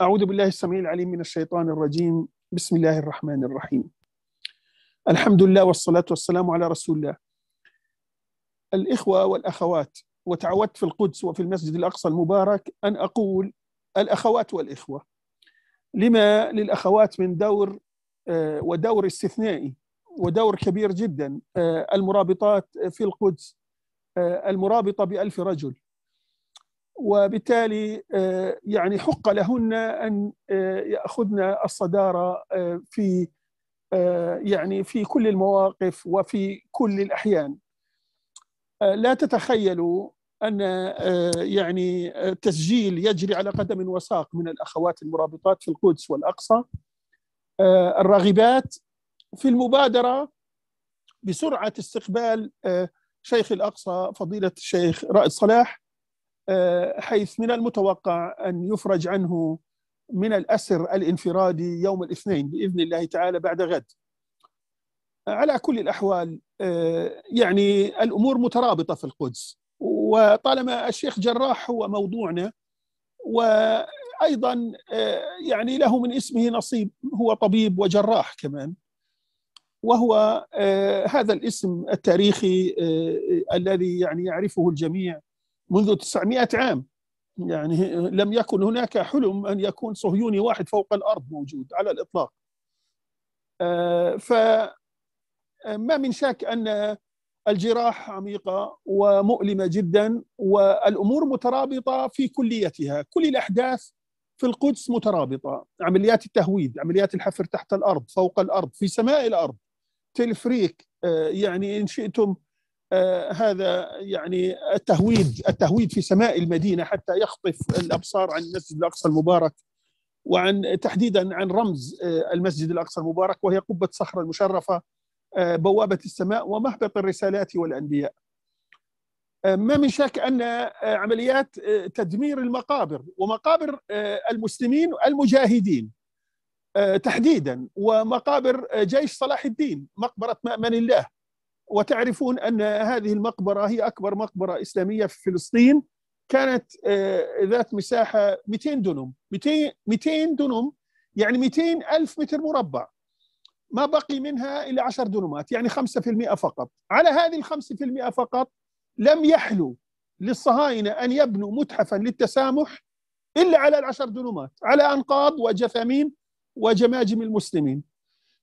أعوذ بالله السميع العليم من الشيطان الرجيم بسم الله الرحمن الرحيم الحمد لله والصلاة والسلام على رسول الله الإخوة والأخوات وتعودت في القدس وفي المسجد الأقصى المبارك أن أقول الأخوات والإخوة لما للأخوات من دور آه، ودور استثنائي ودور كبير جدا آه، المرابطات في القدس آه، المرابطة بألف رجل وبالتالي آه، يعني حق لهن ان آه، ياخذن الصداره آه، في يعني في كل المواقف وفي كل الاحيان. لا تتخيلوا ان يعني التسجيل يجري على قدم وساق من الاخوات المرابطات في القدس والاقصى الراغبات في المبادره بسرعه استقبال شيخ الاقصى فضيله الشيخ رائد صلاح آه، حيث من المتوقع أن يفرج عنه من الأسر الانفرادي يوم الاثنين بإذن الله تعالى بعد غد على كل الأحوال آه، يعني الأمور مترابطة في القدس وطالما الشيخ جراح هو موضوعنا وأيضا آه، يعني له من اسمه نصيب هو طبيب وجراح كمان وهو هذا الاسم التاريخي الذي يعني يعرفه الجميع منذ 900 عام يعني لم يكن هناك حلم ان يكون صهيوني واحد فوق الارض موجود على الاطلاق. آه، فما آه، من شك ان الجراح عميقه ومؤلمه جدا والامور مترابطه في كليتها، كل الاحداث في القدس مترابطه، عمليات التهويد، عمليات الحفر تحت الارض، فوق الارض، في سماء الارض، تلفريك آه، يعني ان شئتم آه، هذا يعني التهويد التهويد في سماء المدينه حتى يخطف الابصار عن المسجد الاقصى المبارك وعن تحديدا عن رمز آه، المسجد الاقصى المبارك وهي قبه صخره المشرفه آه، بوابه السماء ومهبط الرسالات والانبياء. ما من شك ان عمليات تدمير المقابر ومقابر المسلمين المجاهدين تحديدا ومقابر جيش صلاح الدين مقبره مأمن الله وتعرفون ان هذه المقبره هي اكبر مقبره اسلاميه في فلسطين كانت آه، ذات مساحه 200 دنم 200 200 دنم يعني 200 الف متر مربع ما بقي منها الا 10 دنمات يعني 5% فقط على هذه ال 5% فقط لم يحلو للصهاينه ان يبنوا متحفا للتسامح الا على العشر دنمات على انقاض وجثامين وجماجم المسلمين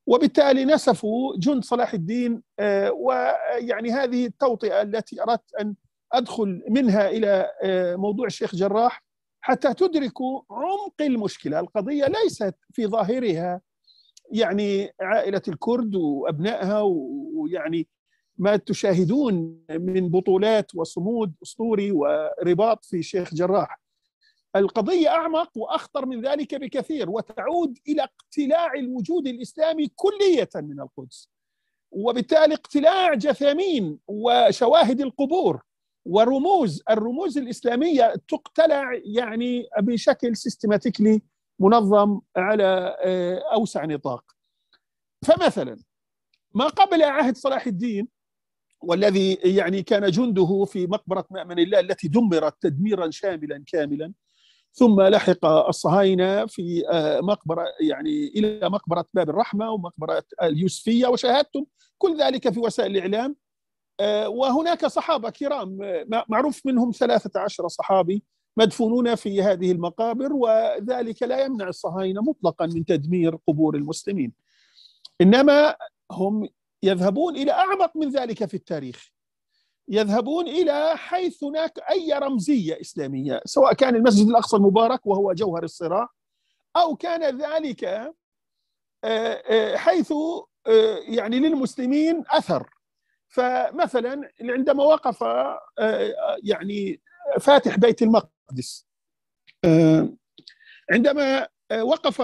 وبالتالي نسفوا جند صلاح الدين آه، ويعني هذه التوطئه التي اردت ان ادخل منها الى آه، موضوع الشيخ جراح حتى تدركوا عمق المشكله، القضيه ليست في ظاهرها يعني عائله الكرد وابنائها ويعني ما تشاهدون من بطولات وصمود اسطوري ورباط في شيخ جراح القضية أعمق وأخطر من ذلك بكثير وتعود إلى اقتلاع الوجود الإسلامي كلية من القدس وبالتالي اقتلاع جثامين وشواهد القبور ورموز الرموز الإسلامية تقتلع يعني بشكل سيستماتيكلي منظم على آه، أوسع نطاق فمثلا ما قبل عهد صلاح الدين والذي يعني كان جنده في مقبرة مأمن الله التي دمرت تدميرا شاملا كاملا ثم لحق الصهاينه في آه، مقبره يعني الى مقبره باب الرحمه ومقبره اليوسفيه وشاهدتم كل ذلك في وسائل الاعلام آه، وهناك صحابه كرام آه، معروف منهم 13 صحابي مدفونون في هذه المقابر وذلك لا يمنع الصهاينه مطلقا من تدمير قبور المسلمين انما هم يذهبون الى اعمق من ذلك في التاريخ يذهبون الى حيث هناك اي رمزيه اسلاميه سواء كان المسجد الاقصى المبارك وهو جوهر الصراع او كان ذلك آه، آه، حيث آه، يعني للمسلمين اثر فمثلا عندما وقف يعني فاتح بيت المقدس عندما وقف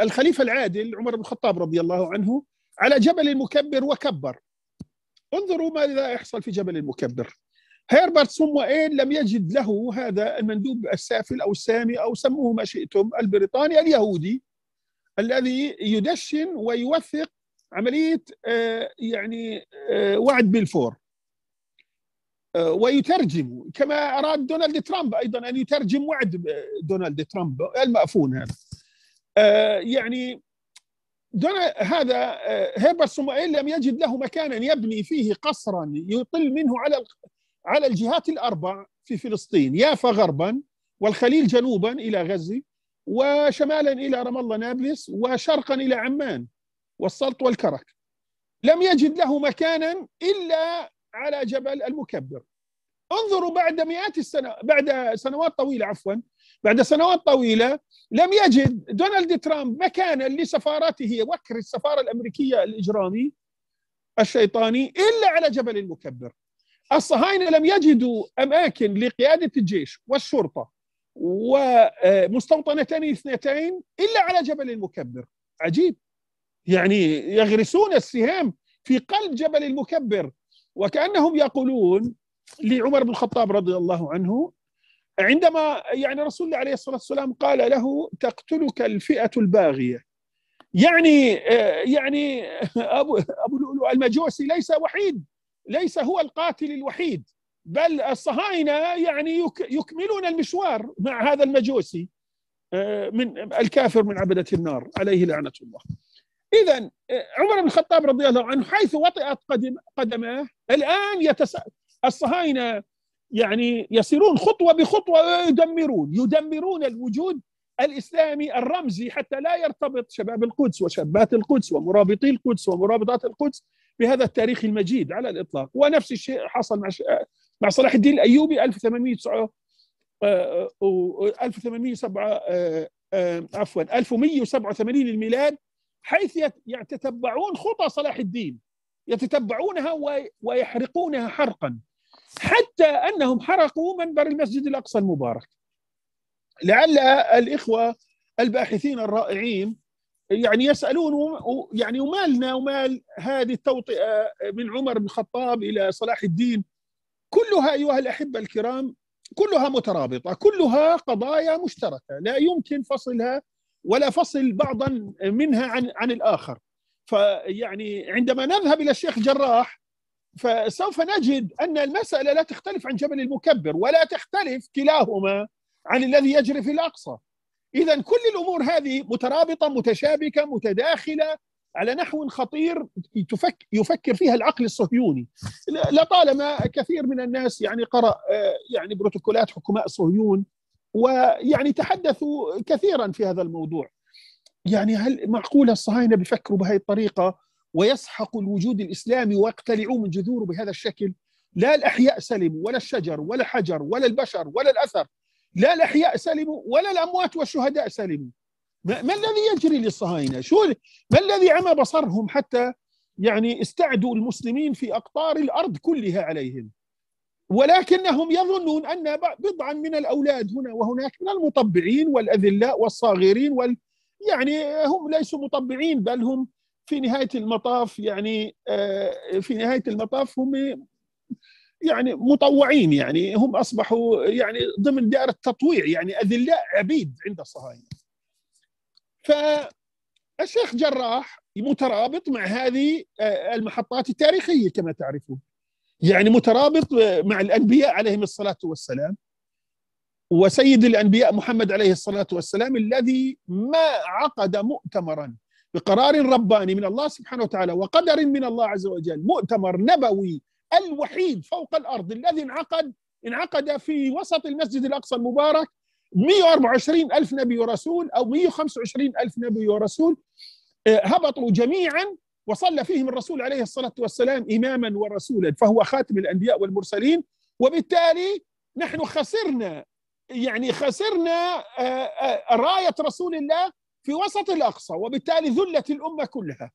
الخليفه العادل عمر بن الخطاب رضي الله عنه على جبل المكبر وكبر انظروا ماذا يحصل في جبل المكبر هيربرت سموئيل لم يجد له هذا المندوب السافل أو السامي أو سموه ما شئتم البريطاني اليهودي الذي يدشن ويوثق عملية آه، يعني آه، وعد بالفور آه، ويترجم كما أراد دونالد ترامب أيضا أن يترجم وعد دونالد ترامب المأفون هذا يعني هذا آه، هيبر سمائيل لم يجد له مكانا يبني فيه قصرا يطل منه على على الجهات الاربع في فلسطين يافا غربا والخليل جنوبا الى غزه وشمالا الى رام الله نابلس وشرقا الى عمان والسلط والكرك لم يجد له مكانا الا على جبل المكبر انظروا بعد مئات السنوات بعد سنوات طويلة عفوا بعد سنوات طويله لم يجد دونالد ترامب مكانا لسفارته وكر السفاره الامريكيه الاجرامي الشيطاني الا على جبل المكبر. الصهاينه لم يجدوا اماكن لقياده الجيش والشرطه ومستوطنتين اثنتين الا على جبل المكبر. عجيب. يعني يغرسون السهام في قلب جبل المكبر وكانهم يقولون لعمر بن الخطاب رضي الله عنه عندما يعني رسول الله عليه الصلاة والسلام قال له تقتلك الفئة الباغية يعني آه، يعني آه، أبو, أبو لؤلؤ المجوسي ليس وحيد ليس هو القاتل الوحيد بل الصهاينة يعني يكملون المشوار مع هذا المجوسي آه، من الكافر من عبدة النار عليه لعنة الله إذا عمر بن الخطاب رضي الله عنه حيث وطئت قدم قدماه الآن يتساءل الصهاينة يعني يسيرون خطوه بخطوه يدمرون يدمرون الوجود الاسلامي الرمزي حتى لا يرتبط شباب القدس وشابات القدس ومرابطي القدس ومرابطات القدس بهذا التاريخ المجيد على الاطلاق ونفس الشيء حصل مع مع صلاح الدين الايوبي 1809 1807 آه، آه، آه، عفوا 1187 الميلاد حيث يتتبعون خطى صلاح الدين يتتبعونها ويحرقونها حرقا حتى أنهم حرقوا منبر المسجد الأقصى المبارك لعل الإخوة الباحثين الرائعين يعني يسألون يعني ومالنا ومال هذه التوطئة من عمر بن الخطاب إلى صلاح الدين كلها أيها الأحبة الكرام كلها مترابطة كلها قضايا مشتركة لا يمكن فصلها ولا فصل بعضا منها عن عن الآخر فيعني عندما نذهب إلى الشيخ جراح فسوف نجد أن المسألة لا تختلف عن جبل المكبر ولا تختلف كلاهما عن الذي يجري في الأقصى إذا كل الأمور هذه مترابطة متشابكة متداخلة على نحو خطير يفكر فيها العقل الصهيوني لطالما كثير من الناس يعني قرأ آه، يعني بروتوكولات حكماء الصهيون ويعني تحدثوا كثيرا في هذا الموضوع يعني هل معقولة الصهاينة بيفكروا بهذه الطريقة ويسحق الوجود الإسلامي ويقتلعوه من جذوره بهذا الشكل لا الأحياء سلموا ولا الشجر ولا الحجر ولا البشر ولا الأثر لا الأحياء سلموا ولا الأموات والشهداء سلموا ما الذي يجري للصهاينة شو ما الذي عمى بصرهم حتى يعني استعدوا المسلمين في أقطار الأرض كلها عليهم ولكنهم يظنون أن بضعا من الأولاد هنا وهناك من المطبعين والأذلاء والصاغرين وال يعني هم ليسوا مطبعين بل هم في نهايه المطاف يعني آه، في نهايه المطاف هم يعني مطوعين يعني هم اصبحوا يعني ضمن دائره تطويع يعني اذلاء عبيد عند الصهاينه. فالشيخ جراح مترابط مع هذه آه، المحطات التاريخيه كما تعرفون. يعني مترابط مع الانبياء عليهم الصلاه والسلام وسيد الانبياء محمد عليه الصلاه والسلام الذي ما عقد مؤتمرا بقرار رباني من الله سبحانه وتعالى وقدر من الله عز وجل مؤتمر نبوي الوحيد فوق الارض الذي انعقد انعقد في وسط المسجد الاقصى المبارك 124 ألف نبي ورسول أو 125 ألف نبي ورسول آه، هبطوا جميعا وصلى فيهم الرسول عليه الصلاة والسلام إماما ورسولا فهو خاتم الأنبياء والمرسلين وبالتالي نحن خسرنا يعني خسرنا آه، آه، راية رسول الله في وسط الأقصى وبالتالي ذلت الأمة كلها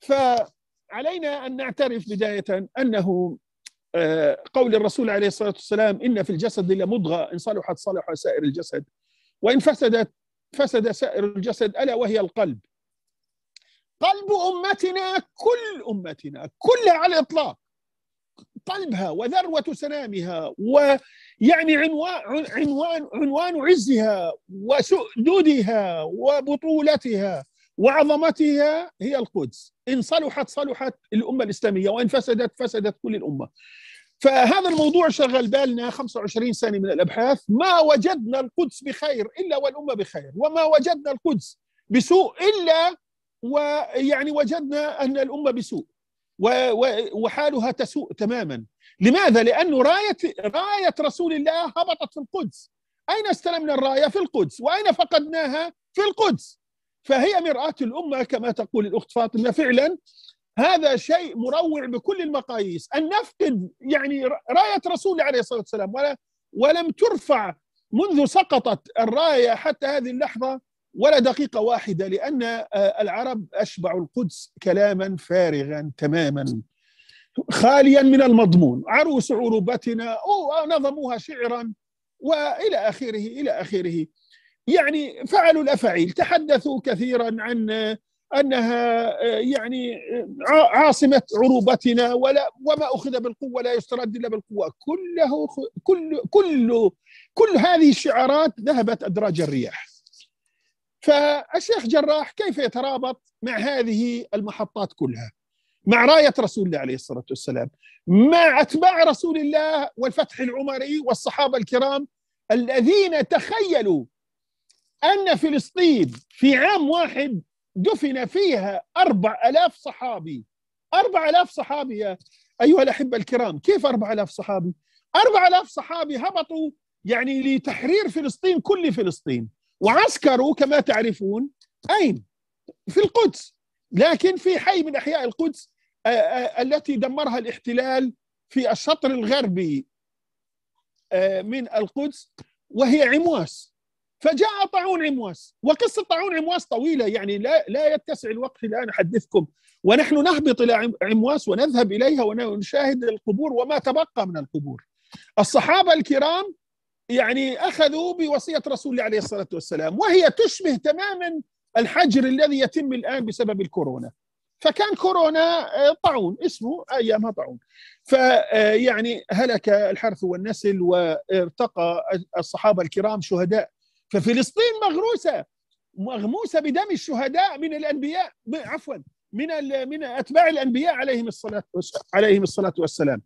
فعلينا أن نعترف بداية أنه آه، قول الرسول عليه الصلاة والسلام إن في الجسد لمضغة إن صلحت صلح سائر الجسد وإن فسدت فسد سائر الجسد ألا وهي القلب قلب أمتنا كل أمتنا كلها على الإطلاق قلبها وذروة سنامها ويعني عنوان عنوان عنوان عزها وسؤددها وبطولتها وعظمتها هي القدس إن صلحت صلحت الأمة الإسلامية وإن فسدت فسدت كل الأمة فهذا الموضوع شغل بالنا 25 سنة من الأبحاث ما وجدنا القدس بخير إلا والأمة بخير وما وجدنا القدس بسوء إلا ويعني وجدنا أن الأمة بسوء وحالها تسوء تماما لماذا؟ لأن راية, راية رسول الله هبطت في القدس أين استلمنا الراية؟ في القدس وأين فقدناها؟ في القدس فهي مرآة الأمة كما تقول الأخت فاطمة فعلا هذا شيء مروع بكل المقاييس أن نفقد يعني راية رسول الله عليه الصلاة والسلام ولا ولم ترفع منذ سقطت الراية حتى هذه اللحظة ولا دقيقة واحدة لأن آه، العرب أشبعوا القدس كلاما فارغا تماما خاليا من المضمون عروس عروبتنا نظموها شعرا والى اخره الى اخره يعني فعلوا الافاعيل تحدثوا كثيرا عن انها آه، يعني آه، عاصمه عروبتنا ولا وما اخذ بالقوه لا يسترد الا بالقوه كله كل كل كل هذه الشعارات ذهبت ادراج الرياح فالشيخ جراح كيف يترابط مع هذه المحطات كلها مع راية رسول الله عليه الصلاة والسلام مع أتباع رسول الله والفتح العمري والصحابة الكرام الذين تخيلوا أن فلسطين في عام واحد دفن فيها أربع ألاف صحابي أربع ألاف صحابي يا أيها الأحبة الكرام كيف أربع ألاف صحابي؟ أربع ألاف صحابي هبطوا يعني لتحرير فلسطين كل فلسطين وعسكره كما تعرفون أين؟ في القدس لكن في حي من أحياء القدس آه، آه، التي دمرها الاحتلال في الشطر الغربي آه، من القدس وهي عمواس فجاء طاعون عمواس وقصة طاعون عمواس طويلة يعني لا, لا يتسع الوقت الآن أحدثكم ونحن نهبط إلى عمواس ونذهب إليها ونشاهد القبور وما تبقى من القبور الصحابة الكرام يعني اخذوا بوصيه رسول الله عليه الصلاه والسلام وهي تشبه تماما الحجر الذي يتم الان بسبب الكورونا فكان كورونا آه، طاعون اسمه ايامها طاعون فيعني آه، هلك الحرث والنسل وارتقى الصحابه الكرام شهداء ففلسطين مغروسه مغموسه بدم الشهداء من الانبياء عفوا من من اتباع الانبياء عليهم الصلاه عليهم الصلاه والسلام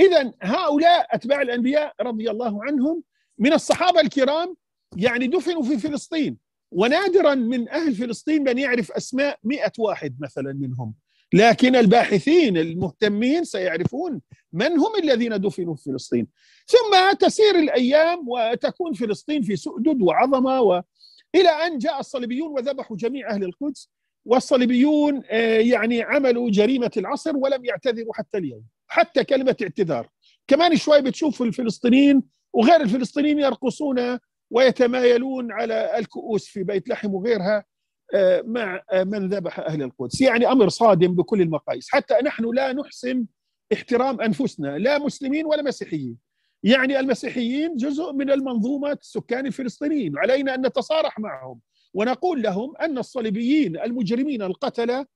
اذا هؤلاء اتباع الانبياء رضي الله عنهم من الصحابه الكرام يعني دفنوا في فلسطين ونادرا من اهل فلسطين من يعرف اسماء مئة واحد مثلا منهم لكن الباحثين المهتمين سيعرفون من هم الذين دفنوا في فلسطين ثم تسير الايام وتكون فلسطين في سؤدد وعظمه و... الى ان جاء الصليبيون وذبحوا جميع اهل القدس والصليبيون آه، يعني عملوا جريمه العصر ولم يعتذروا حتى اليوم حتى كلمه اعتذار كمان شوي بتشوف الفلسطينيين وغير الفلسطينيين يرقصون ويتمايلون على الكؤوس في بيت لحم وغيرها آه، مع آه، من ذبح اهل القدس، يعني امر صادم بكل المقاييس، حتى نحن لا نحسن احترام انفسنا لا مسلمين ولا مسيحيين. يعني المسيحيين جزء من المنظومه السكان الفلسطينيين، علينا ان نتصارح معهم ونقول لهم ان الصليبيين المجرمين القتله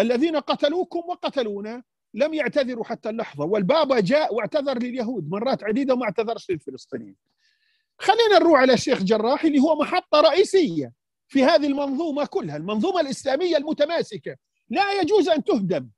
الذين قتلوكم وقتلونا لم يعتذروا حتى اللحظة والبابا جاء واعتذر لليهود مرات عديدة وما اعتذرش للفلسطينيين خلينا نروح على الشيخ جراح اللي هو محطة رئيسية في هذه المنظومة كلها المنظومة الإسلامية المتماسكة لا يجوز أن تهدم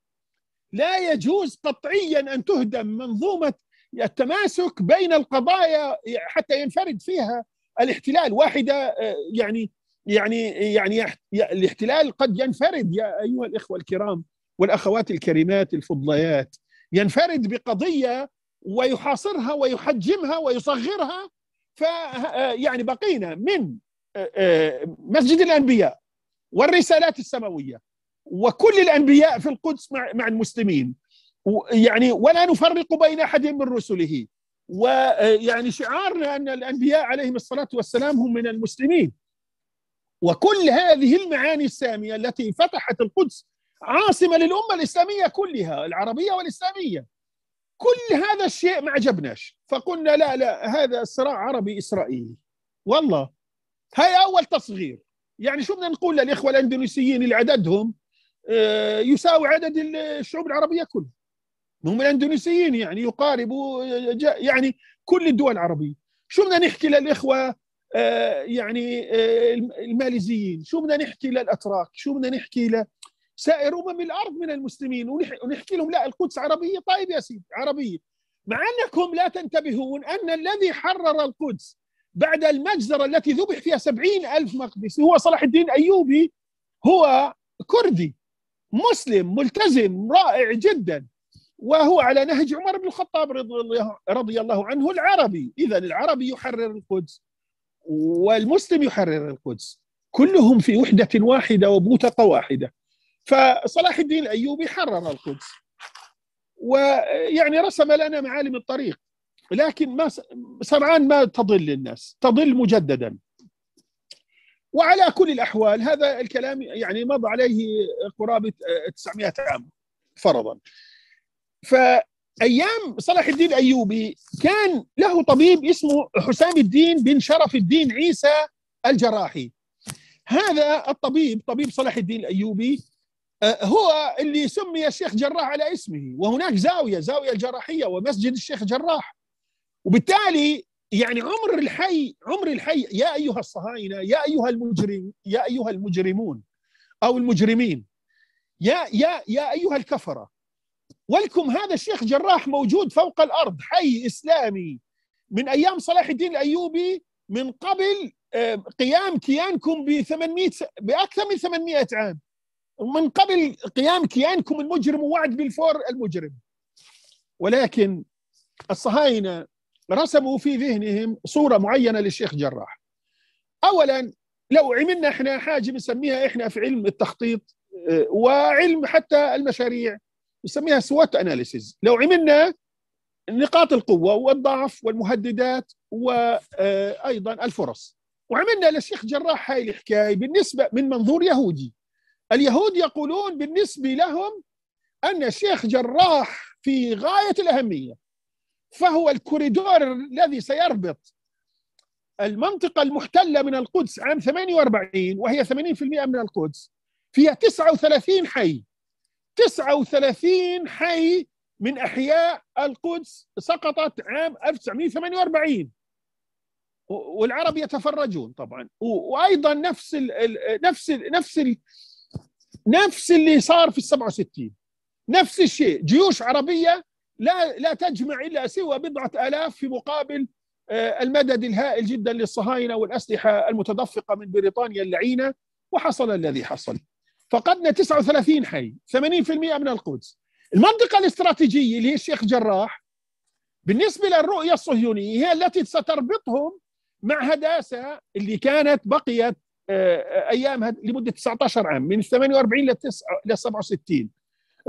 لا يجوز قطعيا أن تهدم منظومة التماسك بين القضايا حتى ينفرد فيها الاحتلال واحدة آه، يعني يعني يعني الاحتلال قد ينفرد يا أيها الإخوة الكرام والاخوات الكريمات الفضليات ينفرد بقضيه ويحاصرها ويحجمها ويصغرها ف آه، يعني بقينا من آه، آه، مسجد الانبياء والرسالات السماويه وكل الانبياء في القدس مع مع المسلمين يعني ولا نفرق بين احد من رسله ويعني شعارنا ان الانبياء عليهم الصلاه والسلام هم من المسلمين وكل هذه المعاني الساميه التي فتحت القدس عاصمه للامه الاسلاميه كلها العربيه والاسلاميه كل هذا الشيء ما عجبناش فقلنا لا لا هذا صراع عربي اسرائيلي والله هاي اول تصغير يعني شو بدنا نقول للاخوه الاندونيسيين اللي عددهم آه، يساوي عدد الشعوب العربيه كلها هم الاندونيسيين يعني يقاربوا يعني كل الدول العربيه شو بدنا نحكي للاخوه آه، يعني آه، الماليزيين شو بدنا نحكي للاتراك شو بدنا نحكي ل سائر أمم الأرض من المسلمين ونحكي لهم لا القدس عربية طيب يا سيدي عربية مع أنكم لا تنتبهون أن الذي حرر القدس بعد المجزرة التي ذبح فيها سبعين ألف مقدسي هو صلاح الدين أيوبي هو كردي مسلم ملتزم رائع جدا وهو على نهج عمر بن الخطاب رضي الله عنه العربي إذا العربي يحرر القدس والمسلم يحرر القدس كلهم في وحدة واحدة وبوتقة واحدة فصلاح الدين الايوبي حرر القدس ويعني رسم لنا معالم الطريق لكن ما سرعان ما تضل الناس تضل مجددا وعلى كل الاحوال هذا الكلام يعني مضى عليه قرابه 900 آه، عام فرضا فايام صلاح الدين الايوبي كان له طبيب اسمه حسام الدين بن شرف الدين عيسى الجراحي هذا الطبيب طبيب صلاح الدين الايوبي آه، هو اللي سمي الشيخ جراح على اسمه وهناك زاوية زاوية الجراحية ومسجد الشيخ جراح وبالتالي يعني عمر الحي عمر الحي يا أيها الصهاينة يا أيها المجرم يا أيها المجرمون أو المجرمين يا يا يا أيها الكفرة ولكم هذا الشيخ جراح موجود فوق الأرض حي إسلامي من أيام صلاح الدين الأيوبي من قبل آه، قيام كيانكم ب 800 بأكثر من 800 عام من قبل قيام كيانكم المجرم ووعد بالفور المجرم ولكن الصهاينة رسموا في ذهنهم صورة معينة للشيخ جراح أولا لو عملنا احنا حاجة بنسميها احنا في علم التخطيط آه، وعلم حتى المشاريع نسميها سوات اناليسيز لو عملنا نقاط القوة والضعف والمهددات وأيضا آه، الفرص وعملنا للشيخ جراح هاي الحكاية بالنسبة من منظور يهودي اليهود يقولون بالنسبة لهم أن الشيخ جراح في غاية الأهمية فهو الكوريدور الذي سيربط المنطقة المحتلة من القدس عام 48 وهي 80% من القدس فيها 39 حي 39 حي من أحياء القدس سقطت عام 1948 والعرب يتفرجون طبعا وايضا نفس ال نفس ال نفس الـ نفس اللي صار في ال 67 نفس الشيء جيوش عربية لا لا تجمع إلا سوى بضعة آلاف في مقابل آه، المدد الهائل جدا للصهاينة والأسلحة المتدفقة من بريطانيا اللعينة وحصل الذي حصل فقدنا 39 حي 80% من القدس المنطقة الاستراتيجية اللي هي الشيخ جراح بالنسبة للرؤية الصهيونية هي التي ستربطهم مع هداسة اللي كانت بقيت آه، ايامها لمده 19 عام من 48 ل 67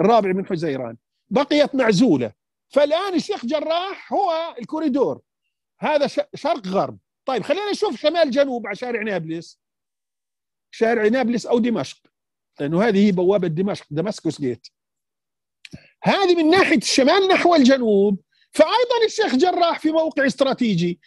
الرابع من حزيران بقيت معزوله فالان الشيخ جراح هو الكوريدور هذا شرق غرب طيب خلينا نشوف شمال جنوب على شارع نابلس شارع نابلس او دمشق لانه هذه هي بوابه دمشق دمسكوس جيت هذه من ناحيه الشمال نحو الجنوب فايضا الشيخ جراح في موقع استراتيجي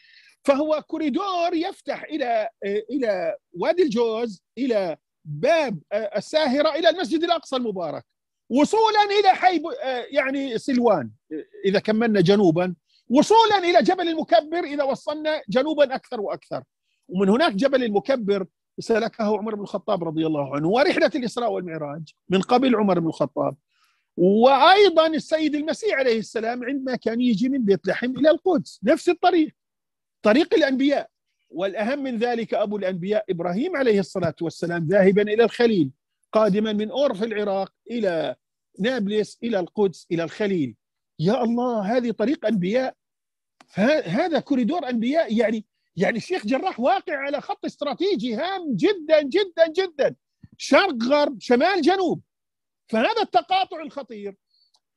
فهو كوريدور يفتح الى آه، الى وادي الجوز الى باب آه، الساهره الى المسجد الاقصى المبارك وصولا الى حي آه، يعني سلوان اذا كملنا جنوبا وصولا الى جبل المكبر اذا وصلنا جنوبا اكثر واكثر ومن هناك جبل المكبر سلكه عمر بن الخطاب رضي الله عنه ورحله الاسراء والمعراج من قبل عمر بن الخطاب وايضا السيد المسيح عليه السلام عندما كان يجي من بيت لحم الى القدس نفس الطريق طريق الأنبياء والأهم من ذلك أبو الأنبياء إبراهيم عليه الصلاة والسلام ذاهبا إلى الخليل قادما من أورف العراق إلى نابلس إلى القدس إلى الخليل يا الله هذه طريق أنبياء هذا كوريدور أنبياء يعني يعني الشيخ جراح واقع على خط استراتيجي هام جدا جدا جدا شرق غرب شمال جنوب فهذا التقاطع الخطير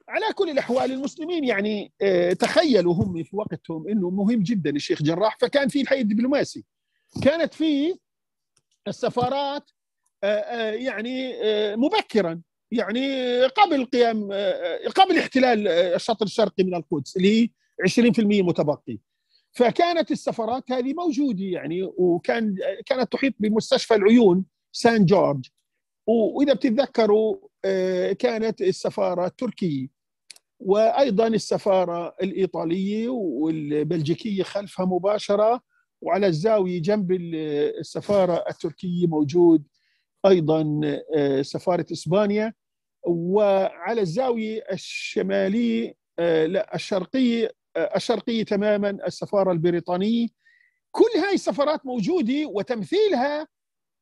على كل الاحوال المسلمين يعني آه، تخيلوا هم في وقتهم انه مهم جدا الشيخ جراح فكان في الحي الدبلوماسي كانت في السفارات آه، آه، يعني مبكرا يعني قبل قيام قبل احتلال الشطر الشرقي من القدس اللي 20% متبقي فكانت السفارات هذه موجوده يعني وكان كانت تحيط بمستشفى العيون سان جورج واذا بتتذكروا كانت السفاره التركيه وايضا السفاره الايطاليه والبلجيكيه خلفها مباشره وعلى الزاويه جنب السفاره التركيه موجود ايضا آه، سفاره اسبانيا وعلى الزاويه الشماليه آه، لا الشرقيه آه، الشرقيه تماما السفاره البريطانيه كل هاي السفارات موجوده وتمثيلها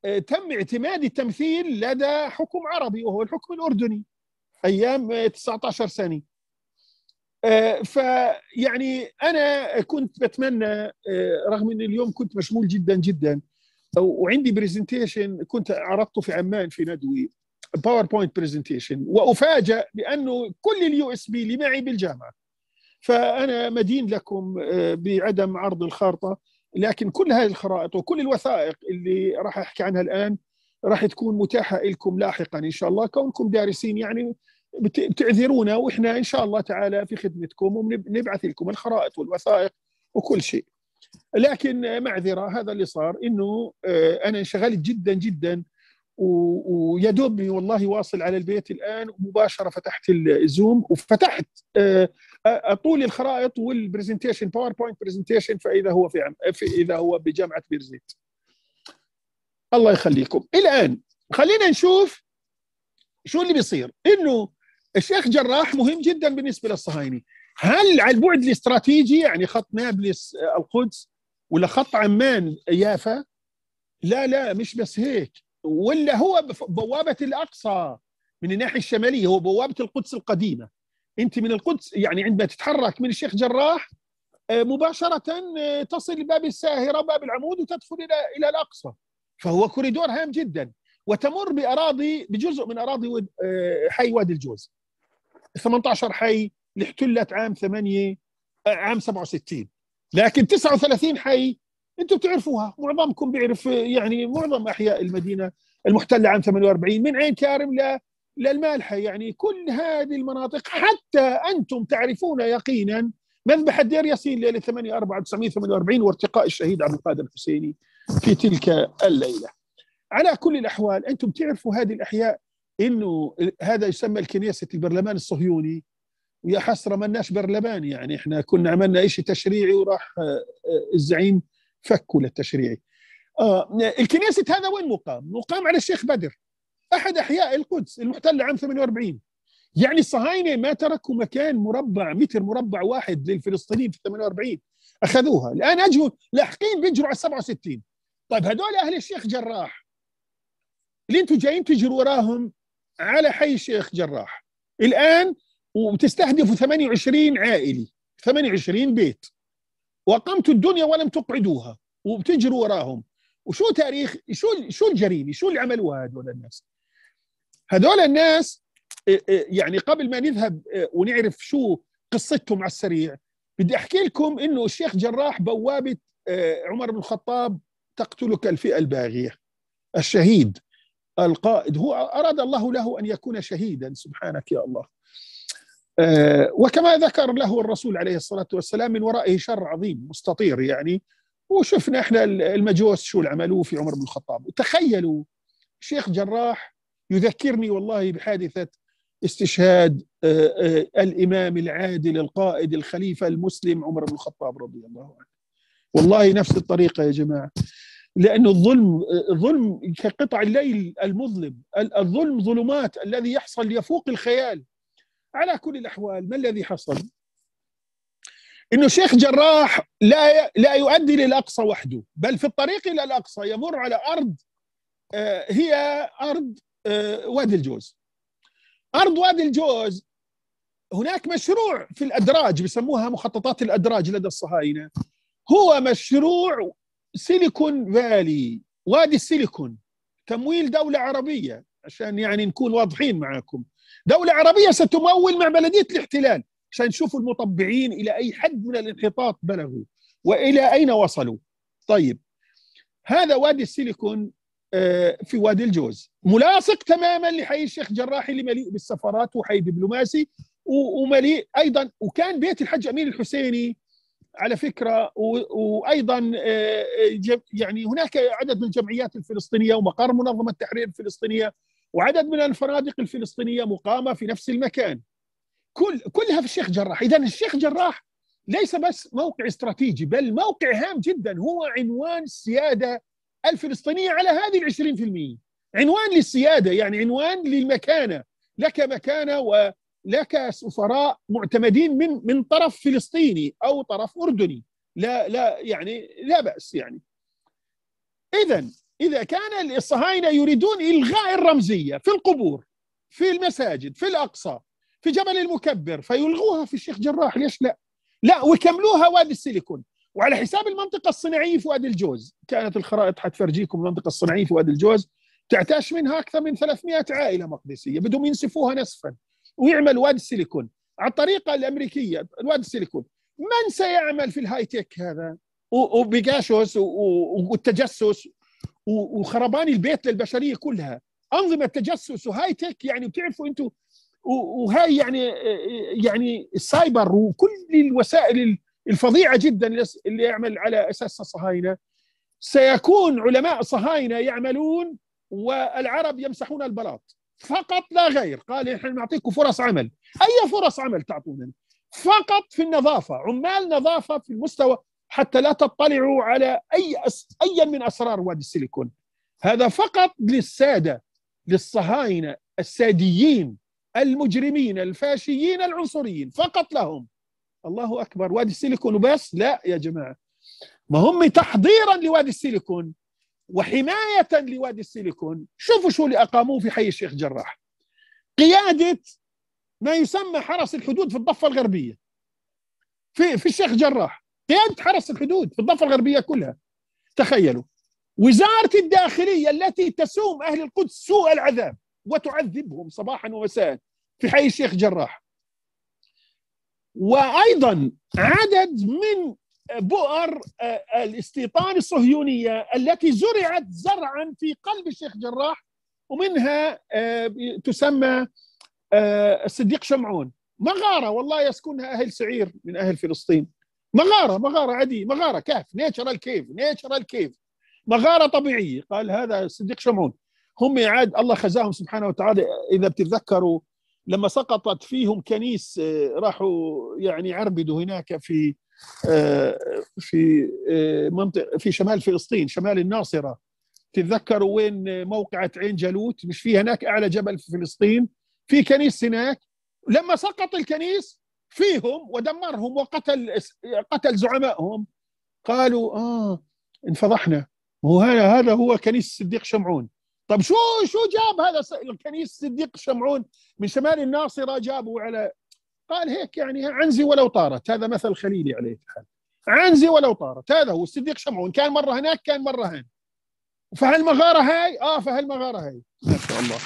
تم اعتماد التمثيل لدى حكم عربي وهو الحكم الاردني ايام 19 سنه آه، فيعني انا كنت بتمنى آه، رغم ان اليوم كنت مشغول جدا جدا وعندي برزنتيشن كنت عرضته في عمان في ندوي باوربوينت برزنتيشن وافاجئ بانه كل اليو اس بي اللي معي بالجامعه فانا مدين لكم آه، بعدم عرض الخارطه لكن كل هذه الخرائط وكل الوثائق اللي راح احكي عنها الان راح تكون متاحه لكم لاحقا ان شاء الله كونكم دارسين يعني بتعذرونا واحنا ان شاء الله تعالى في خدمتكم ونبعث لكم الخرائط والوثائق وكل شيء. لكن معذره هذا اللي صار انه آه، انا انشغلت جدا جدا ويدوبني والله واصل على البيت الان مباشره فتحت الزوم وفتحت آه، طول الخرائط والبرزنتيشن باوربوينت برزنتيشن فاذا هو في, عم اذا هو بجامعه بيرزيت. الله يخليكم الان خلينا نشوف شو اللي بيصير انه الشيخ جراح مهم جدا بالنسبه للصهاينه هل على البعد الاستراتيجي يعني خط نابلس آه، القدس ولا خط عمان يافا لا لا مش بس هيك ولا هو بوابه الاقصى من الناحيه الشماليه هو بوابه القدس القديمه انت من القدس يعني عندما تتحرك من الشيخ جراح آه، مباشره آه، تصل باب الساهره باب العمود وتدخل الى الى الاقصى فهو كوريدور هام جدا وتمر باراضي بجزء من اراضي حي وادي الجوز 18 حي اللي احتلت عام 8 عام 67 لكن 39 حي انتم بتعرفوها معظمكم بيعرف يعني معظم احياء المدينه المحتله عام 48 من عين كارم ل للمالحه يعني كل هذه المناطق حتى انتم تعرفون يقينا مذبح الدير ياسين ليله 8 4 1948 وارتقاء الشهيد عبد القادر الحسيني في تلك الليله. على كل الاحوال انتم تعرفوا هذه الاحياء انه هذا يسمى الكنيسة البرلمان الصهيوني ويا حسره مالناش برلمان يعني احنا كنا عملنا شيء تشريعي وراح آه، آه، الزعيم فكه للتشريعي آه الكنيسة هذا وين مقام؟ مقام على الشيخ بدر احد احياء القدس المحتله عام 48 يعني الصهاينه ما تركوا مكان مربع متر مربع واحد للفلسطينيين في 48 اخذوها الان اجوا لاحقين بيجروا على 67 طيب هذول اهل الشيخ جراح اللي انتم جايين تجروا وراهم على حي الشيخ جراح الآن وتستهدف 28 عائله 28 بيت وقمت الدنيا ولم تقعدوها وبتجروا وراهم وشو تاريخ شو شو الجريمه شو اللي عملوها هذول الناس هذول الناس يعني قبل ما نذهب ونعرف شو قصتهم على السريع بدي احكي لكم انه الشيخ جراح بوابه عمر بن الخطاب تقتلك الفئه الباغيه الشهيد القائد هو أراد الله له أن يكون شهيدا سبحانك يا الله آه، وكما ذكر له الرسول عليه الصلاة والسلام من ورائه شر عظيم مستطير يعني وشفنا احنا المجوس شو اللي عملوه في عمر بن الخطاب تخيلوا شيخ جراح يذكرني والله بحادثة استشهاد آه، آه، الإمام العادل القائد الخليفة المسلم عمر بن الخطاب رضي الله عنه والله نفس الطريقة يا جماعة لأن الظلم الظلم كقطع الليل المظلم الظلم ظلمات الذي يحصل يفوق الخيال على كل الأحوال ما الذي حصل انه شيخ جراح لا لا يؤدي للاقصى وحده بل في الطريق الى الاقصى يمر على ارض آه، هي ارض آه، وادي الجوز ارض وادي الجوز هناك مشروع في الادراج بيسموها مخططات الادراج لدى الصهاينه هو مشروع سيليكون فالي وادي السيليكون تمويل دولة عربية عشان يعني نكون واضحين معاكم دولة عربية ستمول مع بلدية الاحتلال عشان نشوفوا المطبعين إلى أي حد من الانحطاط بلغوا وإلى أين وصلوا طيب هذا وادي السيليكون آه، في وادي الجوز ملاصق تماما لحي الشيخ جراح اللي مليء بالسفارات وحي دبلوماسي ومليء ايضا وكان بيت الحج امين الحسيني على فكره وايضا آه، آه، يعني هناك عدد من الجمعيات الفلسطينيه ومقر منظمه التحرير الفلسطينيه وعدد من الفنادق الفلسطينيه مقامه في نفس المكان كل كلها في الشيخ جراح اذا الشيخ جراح ليس بس موقع استراتيجي بل موقع هام جدا هو عنوان السياده الفلسطينيه على هذه ال 20% عنوان للسياده يعني عنوان للمكانه لك مكانه و لك سفراء معتمدين من من طرف فلسطيني او طرف اردني لا لا يعني لا باس يعني اذا اذا كان الصهاينه يريدون الغاء الرمزيه في القبور في المساجد في الاقصى في جبل المكبر فيلغوها في الشيخ جراح ليش لا لا ويكملوها وادي السيليكون وعلى حساب المنطقه الصناعيه في وادي الجوز كانت الخرائط حتفرجيكم المنطقه الصناعيه في وادي الجوز تعتاش منها اكثر من 300 عائله مقدسيه بدهم ينسفوها نسفا ويعمل واد السيليكون على الطريقه الامريكيه واد السيليكون من سيعمل في الهاي تيك هذا وبيجاسوس والتجسس وخربان البيت للبشريه كلها انظمه تجسس وهاي تيك يعني بتعرفوا انتم وهاي يعني يعني السايبر وكل الوسائل الفظيعه جدا اللي يعمل على اساسها الصهاينه سيكون علماء صهاينه يعملون والعرب يمسحون البلاط فقط لا غير قال احنا نعطيكم فرص عمل اي فرص عمل تعطونا فقط في النظافه عمال نظافه في المستوى حتى لا تطلعوا على اي أس... اي من اسرار وادي السيليكون هذا فقط للساده للصهاينه الساديين المجرمين الفاشيين العنصريين فقط لهم الله اكبر وادي السيليكون وبس لا يا جماعه ما هم تحضيرا لوادي السيليكون وحماية لوادي السيليكون شوفوا شو اللي أقاموه في حي الشيخ جراح قيادة ما يسمى حرس الحدود في الضفة الغربية في في الشيخ جراح قيادة حرس الحدود في الضفة الغربية كلها تخيلوا وزارة الداخلية التي تسوم أهل القدس سوء العذاب وتعذبهم صباحا ومساء في حي الشيخ جراح وأيضا عدد من بؤر آه، الاستيطان الصهيونية التي زرعت زرعا في قلب الشيخ جراح ومنها آه، تسمى آه، الصديق شمعون مغارة والله يسكنها أهل سعير من أهل فلسطين مغارة مغارة عادية مغارة كهف نيتشرال كيف نيتشرال كيف مغارة طبيعية قال هذا الصديق شمعون هم عاد الله خزاهم سبحانه وتعالى إذا بتتذكروا لما سقطت فيهم كنيس راحوا يعني عربدوا هناك في آه، في آه، منطقه في شمال فلسطين شمال الناصره تتذكروا وين موقعة عين جالوت مش في هناك اعلى جبل في فلسطين في كنيس هناك لما سقط الكنيس فيهم ودمرهم وقتل قتل زعمائهم قالوا اه انفضحنا هو هذا هو كنيس الصديق شمعون طب شو شو جاب هذا الكنيس الصديق شمعون من شمال الناصره جابوا على قال هيك يعني عنزي ولو طارت هذا مثل خليلي عليه الحال عنزي ولو طارت هذا هو الصديق شمعون كان مرة هناك كان مرة هنا فهالمغارة هاي اه فهالمغارة هاي ما شاء الله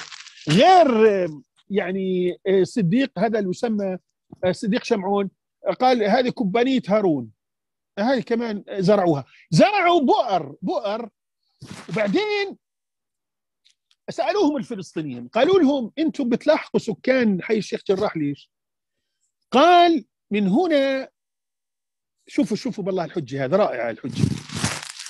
غير يعني صديق هذا اللي يسمى آه، صديق شمعون قال هذه كبانية هارون هاي كمان زرعوها زرعوا بؤر بؤر وبعدين سالوهم الفلسطينيين قالوا لهم انتم بتلاحقوا سكان حي الشيخ جراح ليش؟ قال من هنا شوفوا شوفوا بالله الحجه هذا رائع الحجه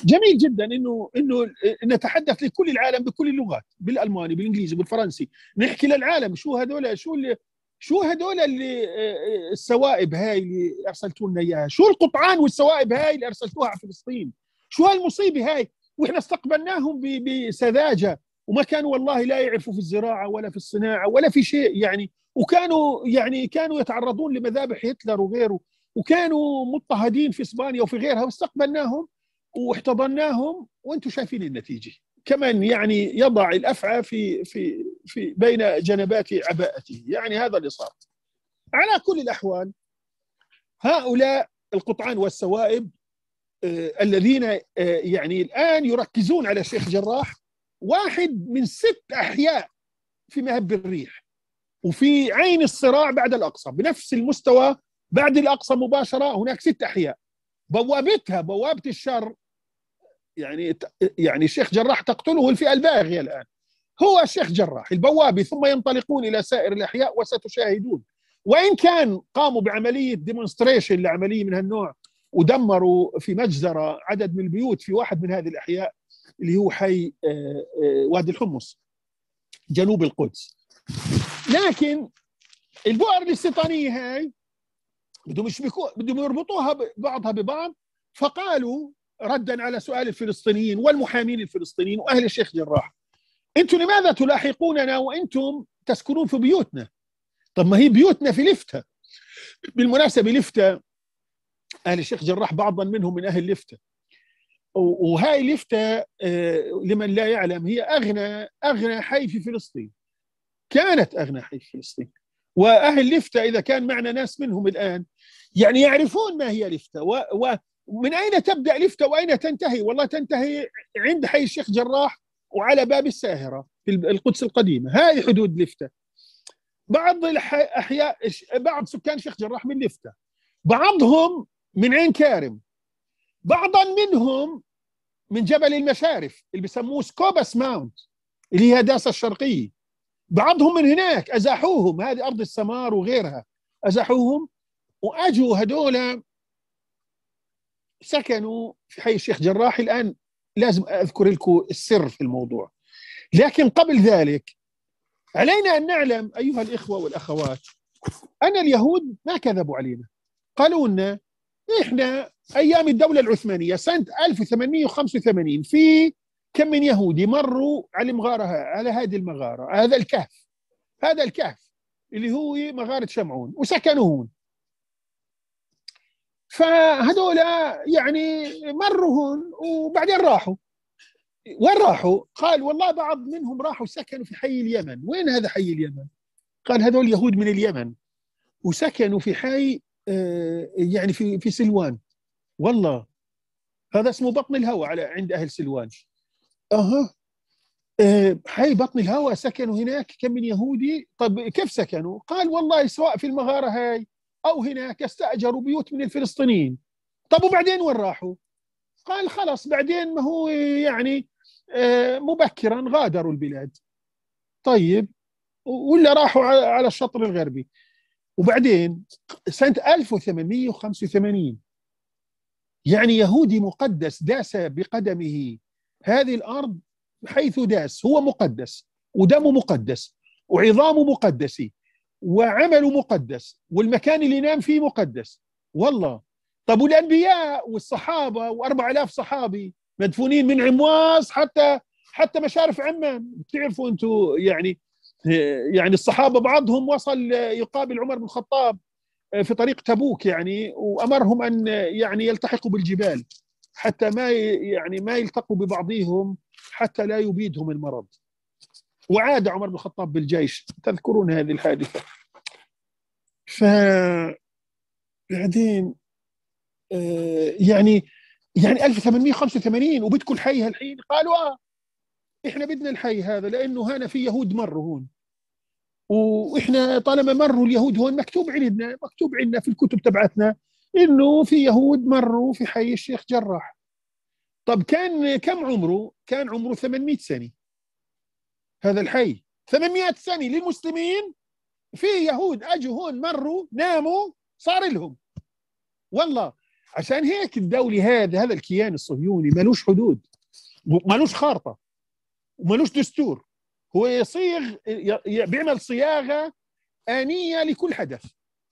جميل جدا انه انه نتحدث لكل العالم بكل اللغات بالالماني بالانجليزي بالفرنسي نحكي للعالم شو هذول شو اللي شو هذول اللي آه، السوائب هاي اللي ارسلتوا لنا اياها شو القطعان والسوائب هاي اللي ارسلتوها على فلسطين شو هالمصيبه هاي واحنا استقبلناهم بسذاجه وما كانوا والله لا يعرفوا في الزراعه ولا في الصناعه ولا في شيء يعني وكانوا يعني كانوا يتعرضون لمذابح هتلر وغيره وكانوا مضطهدين في اسبانيا وفي غيرها واستقبلناهم واحتضناهم وانتم شايفين النتيجه كمن يعني يضع الافعى في في في بين جنبات عباءته يعني هذا اللي صار على كل الاحوال هؤلاء القطعان والسوائب آه، الذين آه، يعني الان يركزون على الشيخ جراح واحد من ست احياء في مهب الريح وفي عين الصراع بعد الاقصى بنفس المستوى بعد الاقصى مباشره هناك ست احياء بوابتها بوابه الشر يعني يعني الشيخ جراح تقتله الفئه الباغيه الان هو الشيخ جراح البوابه ثم ينطلقون الى سائر الاحياء وستشاهدون وان كان قاموا بعمليه ديمونستريشن لعمليه من هالنوع ودمروا في مجزره عدد من البيوت في واحد من هذه الاحياء اللي هو حي آه، آه، وادي الحمص جنوب القدس لكن البؤر الاستيطانيه هاي بدهم يشبكوا بدهم يربطوها بعضها ببعض فقالوا ردا على سؤال الفلسطينيين والمحامين الفلسطينيين واهل الشيخ جراح انتم لماذا تلاحقوننا وانتم تسكنون في بيوتنا طب ما هي بيوتنا في لفتة بالمناسبة لفتة أهل الشيخ جراح بعضا منهم من أهل لفتة وهاي لفتة آه، لمن لا يعلم هي أغنى أغنى حي في فلسطين كانت أغنى حي في فلسطين وأهل لفتة إذا كان معنا ناس منهم الآن يعني يعرفون ما هي لفتة ومن أين تبدأ لفتة وأين تنتهي والله تنتهي عند حي الشيخ جراح وعلى باب الساهرة في القدس القديمة هاي حدود لفتة بعض الأحياء بعض سكان شيخ جراح من لفتة بعضهم من عين كارم بعضا منهم من جبل المشارف اللي بيسموه سكوبس ماونت اللي هي داسة الشرقية بعضهم من هناك أزاحوهم هذه أرض السمار وغيرها أزاحوهم وأجوا هدول سكنوا في حي الشيخ جراح الآن لازم أذكر لكم السر في الموضوع لكن قبل ذلك علينا أن نعلم أيها الإخوة والأخوات أن اليهود ما كذبوا علينا قالوا لنا احنا ايام الدوله العثمانيه سنه 1885 في كم من يهودي مروا على المغاره على هذه المغاره هذا الكهف هذا الكهف اللي هو مغاره شمعون وسكنوا هون فهذولا يعني مروا هون وبعدين راحوا وين راحوا؟ قال والله بعض منهم راحوا سكنوا في حي اليمن، وين هذا حي اليمن؟ قال هذول يهود من اليمن وسكنوا في حي آه، يعني في في سلوان والله هذا اسمه بطن الهوى على عند اهل سلوان اها حي آه، بطن الهوى سكنوا هناك كم من يهودي طب كيف سكنوا؟ قال والله سواء في المغاره هاي او هناك استاجروا بيوت من الفلسطينيين طب وبعدين وين راحوا؟ قال خلاص بعدين ما هو يعني آه، مبكرا غادروا البلاد طيب ولا راحوا على الشطر الغربي وبعدين سنة 1885 يعني يهودي مقدس داس بقدمه هذه الأرض حيث داس هو مقدس ودمه مقدس وعظامه مقدس وعمله مقدس والمكان اللي نام فيه مقدس والله طب والأنبياء والصحابة وأربع آلاف صحابي مدفونين من عمواس حتى حتى مشارف عمان بتعرفوا أنتم يعني يعني الصحابه بعضهم وصل يقابل عمر بن الخطاب آه، في طريق تبوك يعني وامرهم ان آه، يعني يلتحقوا بالجبال حتى ما يعني ما يلتقوا ببعضهم حتى لا يبيدهم المرض وعاد عمر بن الخطاب بالجيش تذكرون هذه الحادثه ف بعدين آه، يعني يعني 1885 وبدكم الحي هالحين قالوا اه احنا بدنا الحي هذا لانه هنا في يهود مروا هون واحنا طالما مروا اليهود هون مكتوب عندنا مكتوب عندنا في الكتب تبعتنا انه في يهود مروا في حي الشيخ جراح طب كان كم عمره؟ كان عمره 800 سنه هذا الحي 800 سنه للمسلمين في يهود اجوا هون مروا ناموا صار لهم والله عشان هيك الدولة هذا هذا الكيان الصهيوني ملوش حدود ملوش خارطة وملوش دستور هو يصيغ بيعمل صياغه انيه لكل حدث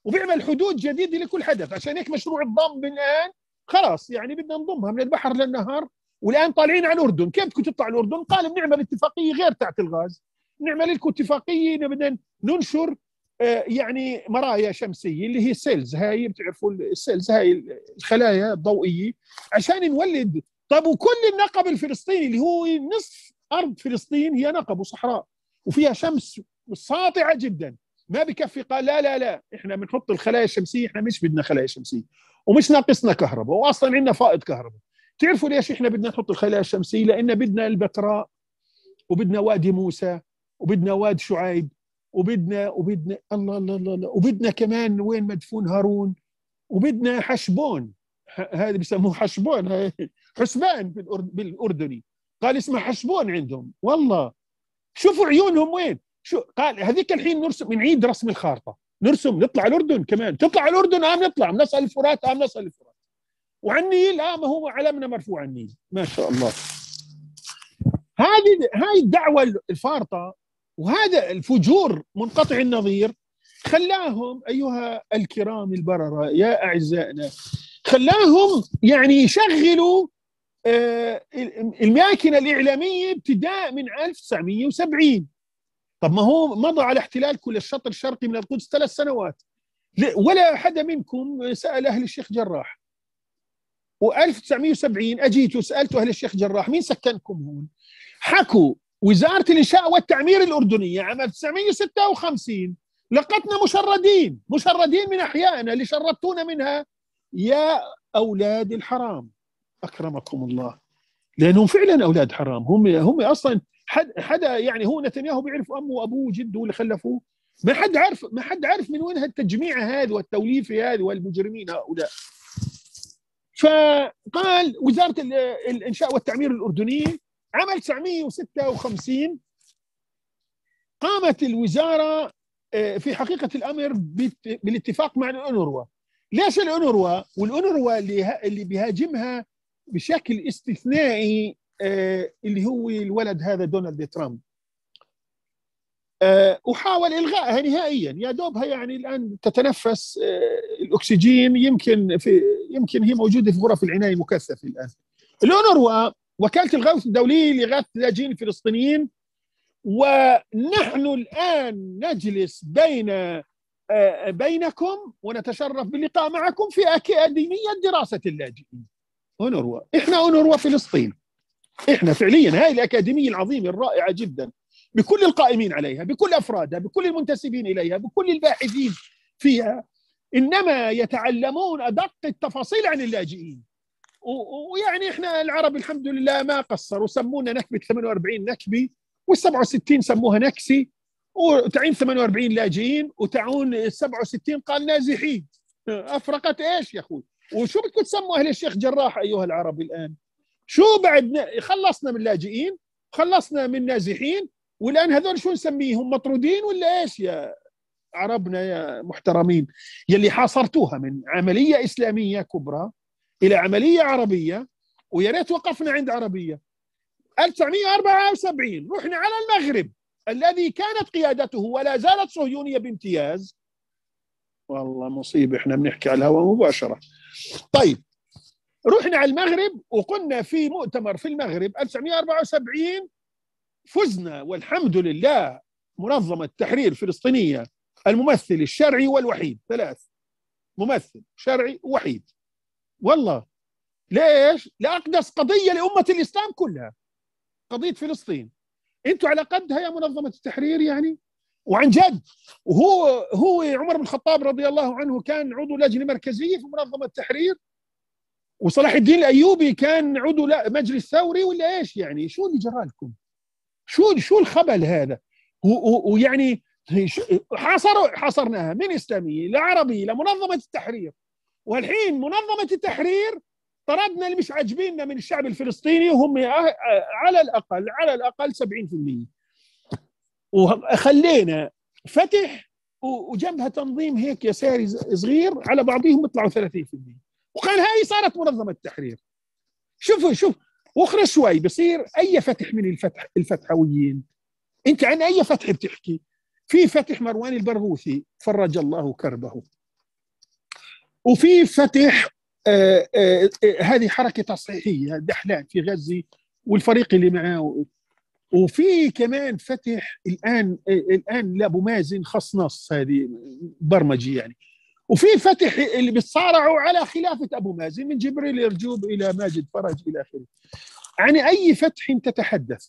وبيعمل حدود جديده لكل حدث عشان هيك مشروع الضم الان خلاص يعني بدنا نضمها من البحر للنهر والان طالعين على الاردن كيف بدكم تطلع الاردن قال بنعمل اتفاقيه غير تاعت الغاز نعمل لكم اتفاقيه بدنا ننشر آه، يعني مرايا شمسيه اللي هي سيلز هاي بتعرفوا السيلز هاي الخلايا الضوئيه عشان نولد طب وكل النقب الفلسطيني اللي هو نصف ارض فلسطين هي نقب وصحراء وفيها شمس ساطعه جدا ما بكفي قال لا لا لا احنا بنحط الخلايا الشمسيه احنا مش بدنا خلايا شمسيه ومش ناقصنا كهرباء واصلا عندنا فائض كهرباء تعرفوا ليش احنا بدنا نحط الخلايا الشمسيه لان بدنا البتراء وبدنا وادي موسى وبدنا واد شعيب وبدنا وبدنا الله الله الله, الله وبدنا كمان وين مدفون هارون وبدنا حشبون هذا بيسموه حشبون حسبان بالاردني قال اسمه حسبون عندهم والله شوفوا عيونهم وين شو قال هذيك الحين نرسم نعيد رسم الخارطه نرسم نطلع الاردن كمان تطلع الاردن ام آه نطلع نصل الفرات ام آه نصل الفرات وعن النيل اه ما هو علمنا مرفوع عن النيل ما شاء الله هذه هاي الدعوه الفارطه وهذا الفجور منقطع النظير خلاهم ايها الكرام البرره يا اعزائنا خلاهم يعني يشغلوا آه، الماكنه الاعلاميه ابتداء من 1970 طب ما هو مضى على احتلال كل الشطر الشرقي من القدس ثلاث سنوات ولا حدا منكم سال اهل الشيخ جراح و1970 اجيت وسالت اهل الشيخ جراح مين سكنكم هون؟ حكوا وزاره الانشاء والتعمير الاردنيه عام 1956 لقتنا مشردين مشردين من احيائنا اللي شردتونا منها يا اولاد الحرام اكرمكم الله لانهم فعلا اولاد حرام هم هم اصلا حد حدا يعني هو نتنياهو بيعرف امه وابوه وجده اللي خلفوه ما حد عارف ما حد عارف من وين هالتجميع هذا والتوليفه هذه والمجرمين هؤلاء فقال وزاره الانشاء والتعمير الاردنيه عمل 956 قامت الوزاره آه، في حقيقه الامر بالاتفاق مع الانوروا ليش الانوروا والانوروا اللي اللي بيهاجمها بشكل استثنائي آه، اللي هو الولد هذا دونالد ترامب وحاول آه، الغائها نهائيا يا دوبها يعني الان تتنفس آه، الاكسجين يمكن في يمكن هي موجوده في غرف العنايه المكثفه الان الاونروا وكاله الغوث الدوليه لاغاثه اللاجئين الفلسطينيين ونحن الان نجلس بين بينكم ونتشرف باللقاء معكم في اكاديميه دراسه اللاجئين اونروا احنا اونروا فلسطين احنا فعليا هاي الاكاديميه العظيمه الرائعه جدا بكل القائمين عليها بكل افرادها بكل المنتسبين اليها بكل الباحثين فيها انما يتعلمون ادق التفاصيل عن اللاجئين ويعني احنا العرب الحمد لله ما قصروا سمونا نكبه 48 نكبه وال 67 سموها نكسي وتعين 48 لاجئين وتعون 67 قال نازحين افرقت ايش يا اخوي؟ وشو بدكم تسموا اهل الشيخ جراح ايها العرب الان؟ شو بعد خلصنا من لاجئين، خلصنا من نازحين، والان هذول شو نسميهم مطرودين ولا ايش يا عربنا يا محترمين؟ يلي حاصرتوها من عمليه اسلاميه كبرى الى عمليه عربيه ويا ريت وقفنا عند عربيه 1974 رحنا على المغرب الذي كانت قيادته ولا زالت صهيونيه بامتياز والله مصيبه احنا بنحكي على الهواء مباشره طيب رحنا على المغرب وقلنا في مؤتمر في المغرب 1974 فزنا والحمد لله منظمة التحرير الفلسطينية الممثل الشرعي والوحيد ثلاث ممثل شرعي وحيد والله ليش؟ لأقدس قضية لأمة الإسلام كلها قضية فلسطين أنتوا على قدها يا منظمة التحرير يعني وعن جد وهو هو عمر بن الخطاب رضي الله عنه كان عضو لجنه مركزيه في منظمه التحرير وصلاح الدين الايوبي كان عضو مجلس ثوري ولا ايش يعني شو اللي جرالكم شو شو الخبل هذا ويعني حاصروا حاصرناها من اسلاميه لعربيه لمنظمه التحرير والحين منظمه التحرير طردنا اللي مش عاجبيننا من الشعب الفلسطيني وهم على الاقل على الاقل 70% وخلينا فتح وجنبها تنظيم هيك يساري صغير على بعضهم بيطلعوا 30% وقال هاي صارت منظمه التحرير شوفوا شوف واخرج شوي بصير اي فتح من الفتح الفتحويين انت عن اي فتح بتحكي في فتح مروان البرغوثي فرج الله كربه وفي فتح آه، آه، آه، هذه حركه تصحيحيه دحلان في غزه والفريق اللي معاه وفي كمان فتح الان الان لابو مازن خص نص هذه برمجي يعني وفي فتح اللي بتصارعوا على خلافه ابو مازن من جبريل ارجوب الى ماجد فرج الى اخره عن يعني اي فتح تتحدث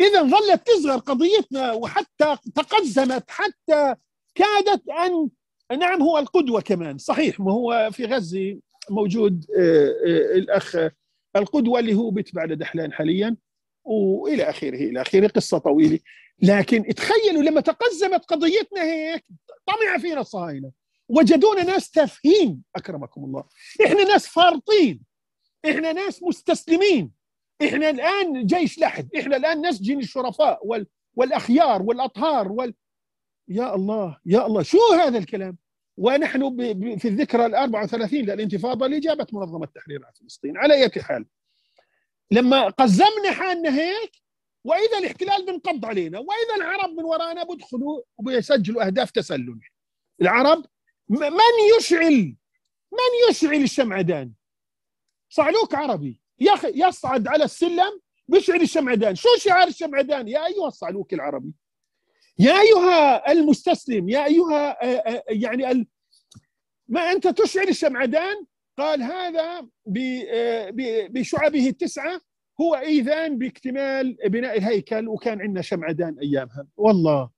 اذا ظلت تصغر قضيتنا وحتى تقزمت حتى كادت ان نعم هو القدوه كمان صحيح ما هو في غزه موجود آه، آه، الاخ القدوه اللي هو بيتبع لدحلان حاليا والى اخره الى اخره قصه طويله لكن تخيلوا لما تقزمت قضيتنا هيك طمع فينا الصهاينه وجدونا ناس تافهين اكرمكم الله احنا ناس فارطين احنا ناس مستسلمين احنا الان جيش لحد احنا الان ناس الشرفاء وال والاخيار والاطهار وال يا الله يا الله شو هذا الكلام ونحن في الذكرى ال 34 للانتفاضه اللي جابت منظمه التحرير على فلسطين على اية حال لما قزمنا حالنا هيك واذا الاحتلال بنقض علينا واذا العرب من ورانا بدخلوا وبيسجلوا اهداف تسلل العرب من يشعل من يشعل الشمعدان صعلوك عربي يصعد على السلم بيشعل الشمعدان شو شعار الشمعدان يا ايها الصعلوك العربي يا ايها المستسلم يا ايها يعني ما انت تشعل الشمعدان قال هذا آه، بشعبه التسعة هو إيذان باكتمال بناء الهيكل وكان عندنا شمعدان أيامها والله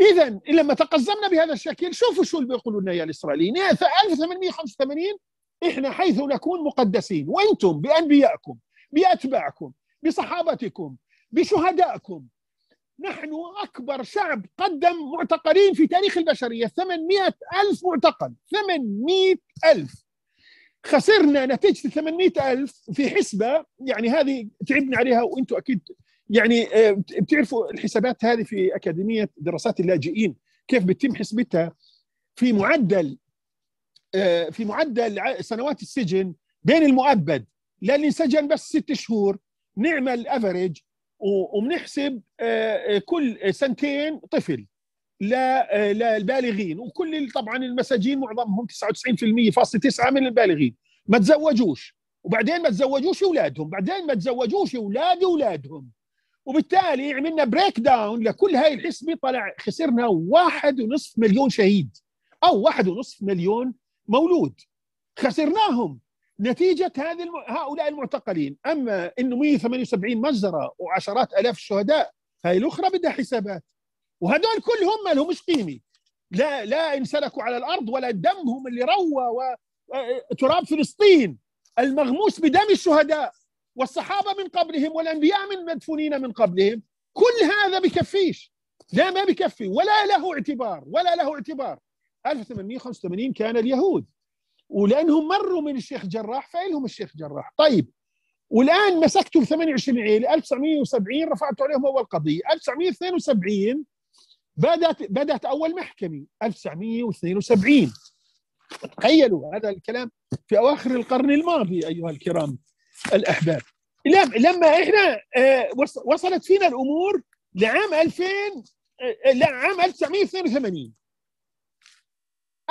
إذا لما تقزمنا بهذا الشكل شوفوا شو اللي بيقولوا لنا يا الإسرائيليين 1885 إحنا حيث نكون مقدسين وأنتم بأنبيائكم بأتباعكم بصحابتكم بشهدائكم نحن أكبر شعب قدم معتقلين في تاريخ البشرية 800 ألف معتقل 800 ألف خسرنا نتيجه 800000 في حسبه يعني هذه تعبنا عليها وانتم اكيد يعني آه، بتعرفوا الحسابات هذه في اكاديميه دراسات اللاجئين كيف بتتم حسبتها في معدل آه، في معدل سنوات السجن بين المؤبد للي انسجن بس ست شهور نعمل افريج وبنحسب آه، كل سنتين طفل للبالغين آه، وكل طبعا المساجين معظمهم 99.9% من البالغين ما تزوجوش وبعدين ما تزوجوش اولادهم بعدين ما تزوجوش اولاد اولادهم وبالتالي عملنا بريك داون لكل هاي الحسبه طلع خسرنا واحد ونصف مليون شهيد او واحد ونصف مليون مولود خسرناهم نتيجة هذه الم... هؤلاء المعتقلين أما أنه 178 مجزرة وعشرات ألاف الشهداء هاي الأخرى بدها حسابات وهدول كلهم ما لهمش قيمه لا لا انسلكوا على الارض ولا دمهم اللي روى وتراب فلسطين المغموس بدم الشهداء والصحابه من قبلهم والانبياء من مدفونين من قبلهم كل هذا بكفيش لا ما بكفي ولا له اعتبار ولا له اعتبار 1885 كان اليهود ولانهم مروا من الشيخ جراح فإلهم الشيخ جراح طيب والان مسكتوا ب 28 عيل 1970 رفعتوا عليهم اول قضيه 1972 بدأت بدأت أول محكمة 1972 تخيلوا هذا الكلام في أواخر القرن الماضي أيها الكرام الأحباب لما احنا آه، وصلت فينا الامور لعام 2000 لعام 1982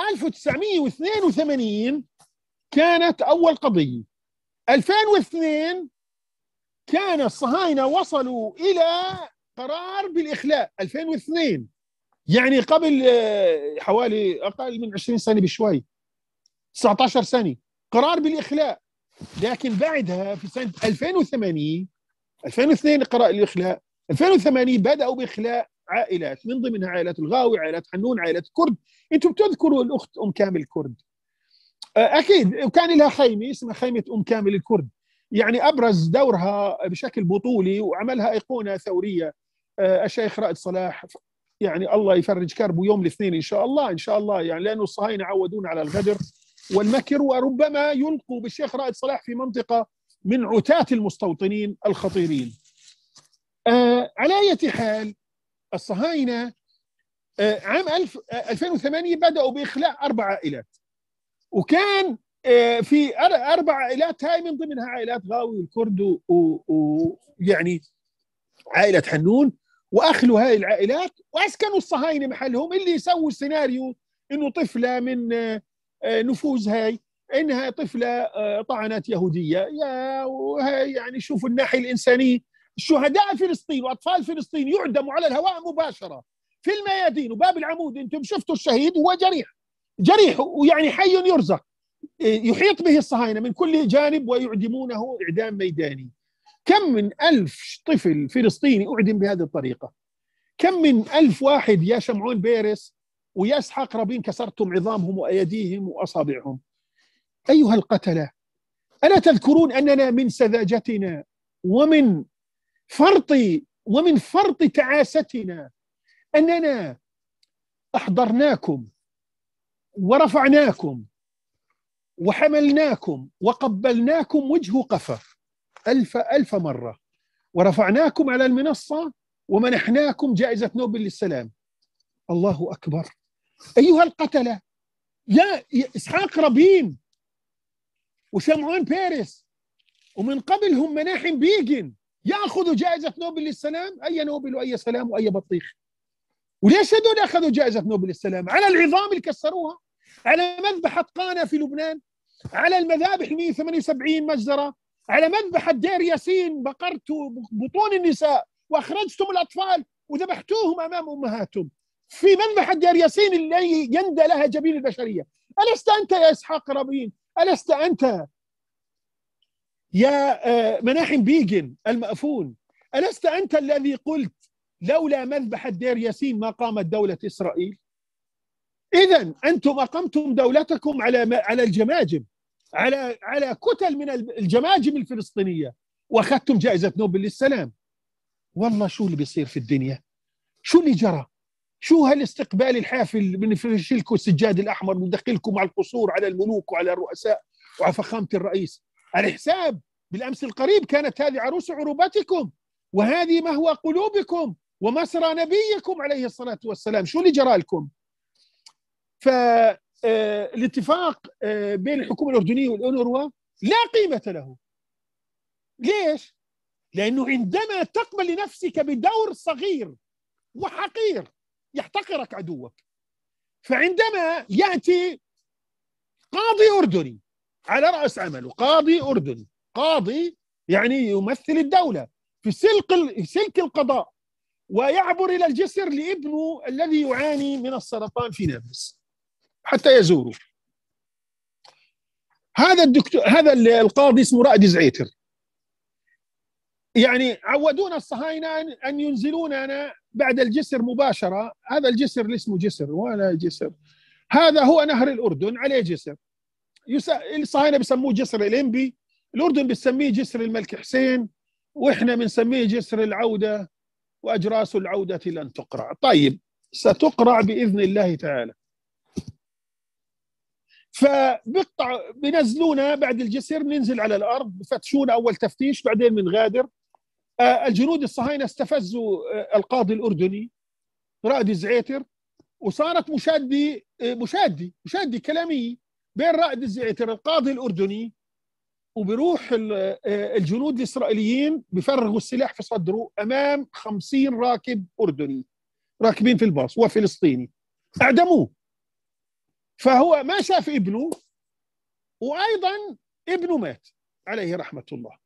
1982 كانت اول قضيه 2002 كان الصهاينه وصلوا الى قرار بالاخلاء 2002 يعني قبل آه، حوالي اقل من 20 سنه بشوي 19 سنه قرار بالاخلاء لكن بعدها في سنه 2008 2002 قرار الاخلاء 2008 بداوا باخلاء عائلات من ضمنها عائلات الغاوي عائلات حنون عائلات كرد انتم بتذكروا الاخت ام كامل كرد آه، اكيد وكان لها خيمه اسمها خيمه ام كامل الكرد يعني ابرز دورها بشكل بطولي وعملها ايقونه ثوريه آه، الشيخ رائد صلاح يعني الله يفرج كربه يوم الاثنين ان شاء الله ان شاء الله يعني لانه الصهاينه عودونا على الغدر والمكر وربما يلقوا بالشيخ رائد صلاح في منطقه من عتاة المستوطنين الخطيرين. آه على اية حال الصهاينه آه عام 2008 آه، بداوا باخلاء اربع عائلات وكان آه، في اربع عائلات هاي من ضمنها عائلات غاوي والكرد ويعني عائله حنون واخلوا هاي العائلات واسكنوا الصهاينه محلهم اللي يسووا سيناريو انه طفله من آه، نفوذ هاي انها طفله آه، طعنت يهوديه يا وهي يعني شوفوا الناحيه الانسانيه شهداء فلسطين واطفال فلسطين يعدموا على الهواء مباشره في الميادين وباب العمود انتم شفتوا الشهيد هو جريح جريح ويعني حي يرزق يحيط به الصهاينه من كل جانب ويعدمونه اعدام ميداني كم من ألف طفل فلسطيني أعدم بهذه الطريقة كم من ألف واحد يا شمعون بيرس ويا اسحاق رابين كسرتم عظامهم وأيديهم وأصابعهم أيها القتلة ألا تذكرون أننا من سذاجتنا ومن فرط ومن فرط تعاستنا أننا أحضرناكم ورفعناكم وحملناكم وقبلناكم وجه قفر ألف ألف مرة ورفعناكم على المنصة ومنحناكم جائزة نوبل للسلام الله أكبر أيها القتلة يا إسحاق رابين وشمعون بيريس ومن قبلهم مناحم بيجن ياخذوا جائزه نوبل للسلام اي نوبل واي سلام واي بطيخ وليش هدول اخذوا جائزه نوبل للسلام على العظام اللي كسروها على مذبحه قانا في لبنان على المذابح 178 مجزره على مذبح الدير ياسين بقرت بطون النساء واخرجتم الاطفال وذبحتوهم امام امهاتهم في مذبح الدير ياسين اللي يندى لها جبين البشريه الست انت يا اسحاق رابين الست انت يا آه، مناحم بيجن المأفون ألست أنت الذي قلت لولا مذبح الدير ياسين ما قامت دولة إسرائيل إذا أنتم أقمتم دولتكم على على الجماجم على على كتل من الجماجم الفلسطينيه واخذتم جائزه نوبل للسلام والله شو اللي بيصير في الدنيا شو اللي جرى شو هالاستقبال الحافل بنفرش لكم السجاد الاحمر مدخلكم على القصور على الملوك وعلى الرؤساء وعلى فخامه الرئيس على حساب بالامس القريب كانت هذه عروس عروبتكم وهذه مهوى قلوبكم ومسرى نبيكم عليه الصلاه والسلام شو اللي جرى لكم ف آه، الاتفاق آه، بين الحكومه الاردنيه والاونروا لا قيمه له ليش؟ لانه عندما تقبل لنفسك بدور صغير وحقير يحتقرك عدوك فعندما ياتي قاضي اردني على راس عمله قاضي اردني قاضي يعني يمثل الدوله في سلك في سلك القضاء ويعبر الى الجسر لابنه الذي يعاني من السرطان في نابلس حتى يزوروا هذا الدكتور هذا القاضي اسمه رائد زعيتر يعني عودونا الصهاينه ان ينزلوننا بعد الجسر مباشره هذا الجسر اللي اسمه جسر ولا جسر هذا هو نهر الاردن عليه جسر الصهاينه بسموه جسر الانبي الاردن بتسميه جسر الملك حسين واحنا بنسميه جسر العوده واجراس العوده لن تقرع طيب ستقرع باذن الله تعالى فبيقطع بنزلونا بعد الجسر بننزل على الارض بفتشونا اول تفتيش بعدين بنغادر آه، الجنود الصهاينه استفزوا آه، القاضي الاردني رائد الزعيتر وصارت مشاده آه، مشاده مشاده كلاميه بين رائد الزعيتر القاضي الاردني وبروح الجنود الاسرائيليين بفرغوا السلاح في صدره امام خمسين راكب اردني راكبين في الباص وفلسطيني اعدموه فهو ما شاف ابنه وايضا ابنه مات عليه رحمه الله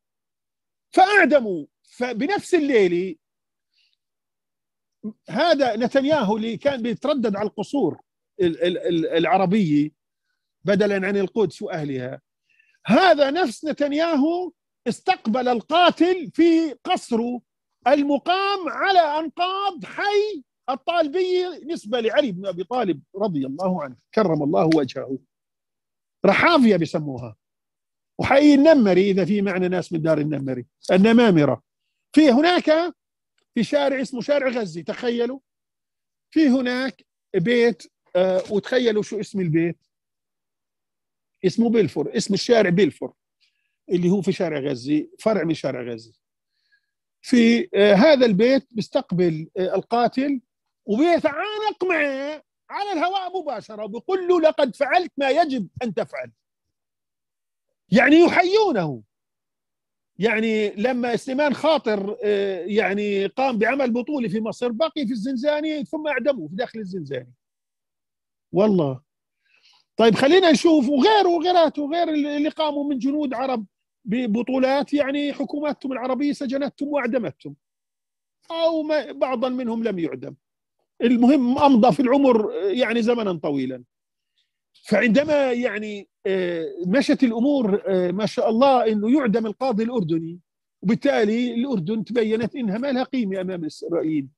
فاعدموا فبنفس الليله هذا نتنياهو اللي كان بيتردد على القصور العربيه بدلا عن القدس واهلها هذا نفس نتنياهو استقبل القاتل في قصره المقام على انقاض حي الطالبية نسبة لعلي بن أبي طالب رضي الله عنه كرم الله وجهه رحافية بسموها وحي النمري إذا في معنى ناس من دار النمري النمامرة في هناك في شارع اسمه شارع غزي تخيلوا في هناك بيت آه وتخيلوا شو اسم البيت اسمه بلفور اسم الشارع بلفور اللي هو في شارع غزي فرع من شارع غزي في آه هذا البيت بيستقبل آه القاتل وبيتعانق معه على الهواء مباشرة وبيقول له لقد فعلت ما يجب أن تفعل يعني يحيونه يعني لما سليمان خاطر آه، يعني قام بعمل بطولي في مصر بقي في الزنزاني ثم اعدموه في داخل الزنزاني والله طيب خلينا نشوف وغيره وغيراته وغير اللي قاموا من جنود عرب ببطولات يعني حكوماتهم العربية سجنتهم وأعدمتهم أو بعضا منهم لم يعدم المهم امضى في العمر يعني زمنا طويلا فعندما يعني آه، مشت الامور آه، ما شاء الله انه يعدم القاضي الاردني وبالتالي الاردن تبينت انها ما لها قيمه امام الاسرائيل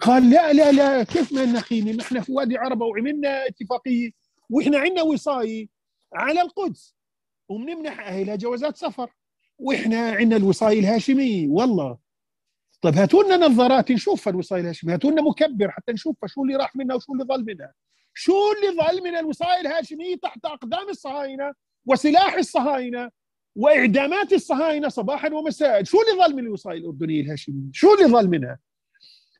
قال لا لا لا كيف ما لنا قيمه ما احنا في وادي عربه وعملنا اتفاقيه واحنا عندنا وصايه على القدس وبنمنح اهلها جوازات سفر واحنا عندنا الوصايه الهاشميه والله طيب هاتوا لنا نظارات نشوف الوصايه الهاشميه هاتوا لنا مكبر حتى نشوف شو اللي راح منها وشو اللي ظل منها شو اللي ظل من الوصايه الهاشميه تحت اقدام الصهاينه وسلاح الصهاينه واعدامات الصهاينه صباحا ومساء شو اللي ظل من الوصايه الاردنيه الهاشميه شو اللي ظل منها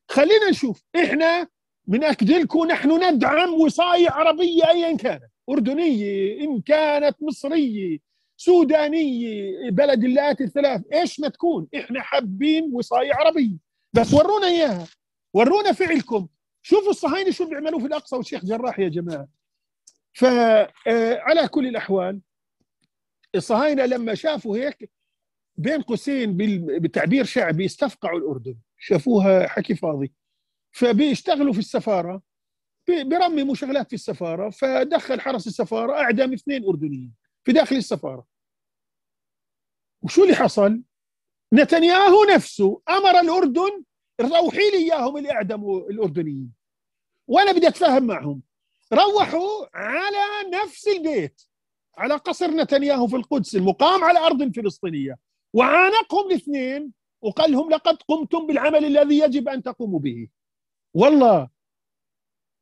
خلينا نشوف احنا من لكم نحن ندعم وصاية عربية أيا كانت أردنية إن كانت مصرية سودانيه بلد اللات الثلاث ايش ما تكون احنا حابين وصايه عربيه بس ورونا اياها ورونا فعلكم شوفوا الصهاينه شو بيعملوا في الاقصى والشيخ جراح يا جماعه فعلى آه، كل الاحوال الصهاينه لما شافوا هيك بين قوسين بتعبير شعبي استفقعوا الاردن شافوها حكي فاضي فبيشتغلوا في السفاره بيرمموا شغلات في السفاره فدخل حرس السفاره اعدام اثنين اردنيين في داخل السفارة وشو اللي حصل نتنياهو نفسه أمر الأردن روحي لي إياهم اللي أعدموا الأردنيين وأنا بدي أتفاهم معهم روحوا على نفس البيت على قصر نتنياهو في القدس المقام على أرض فلسطينية وعانقهم الاثنين وقال لهم لقد قمتم بالعمل الذي يجب أن تقوموا به والله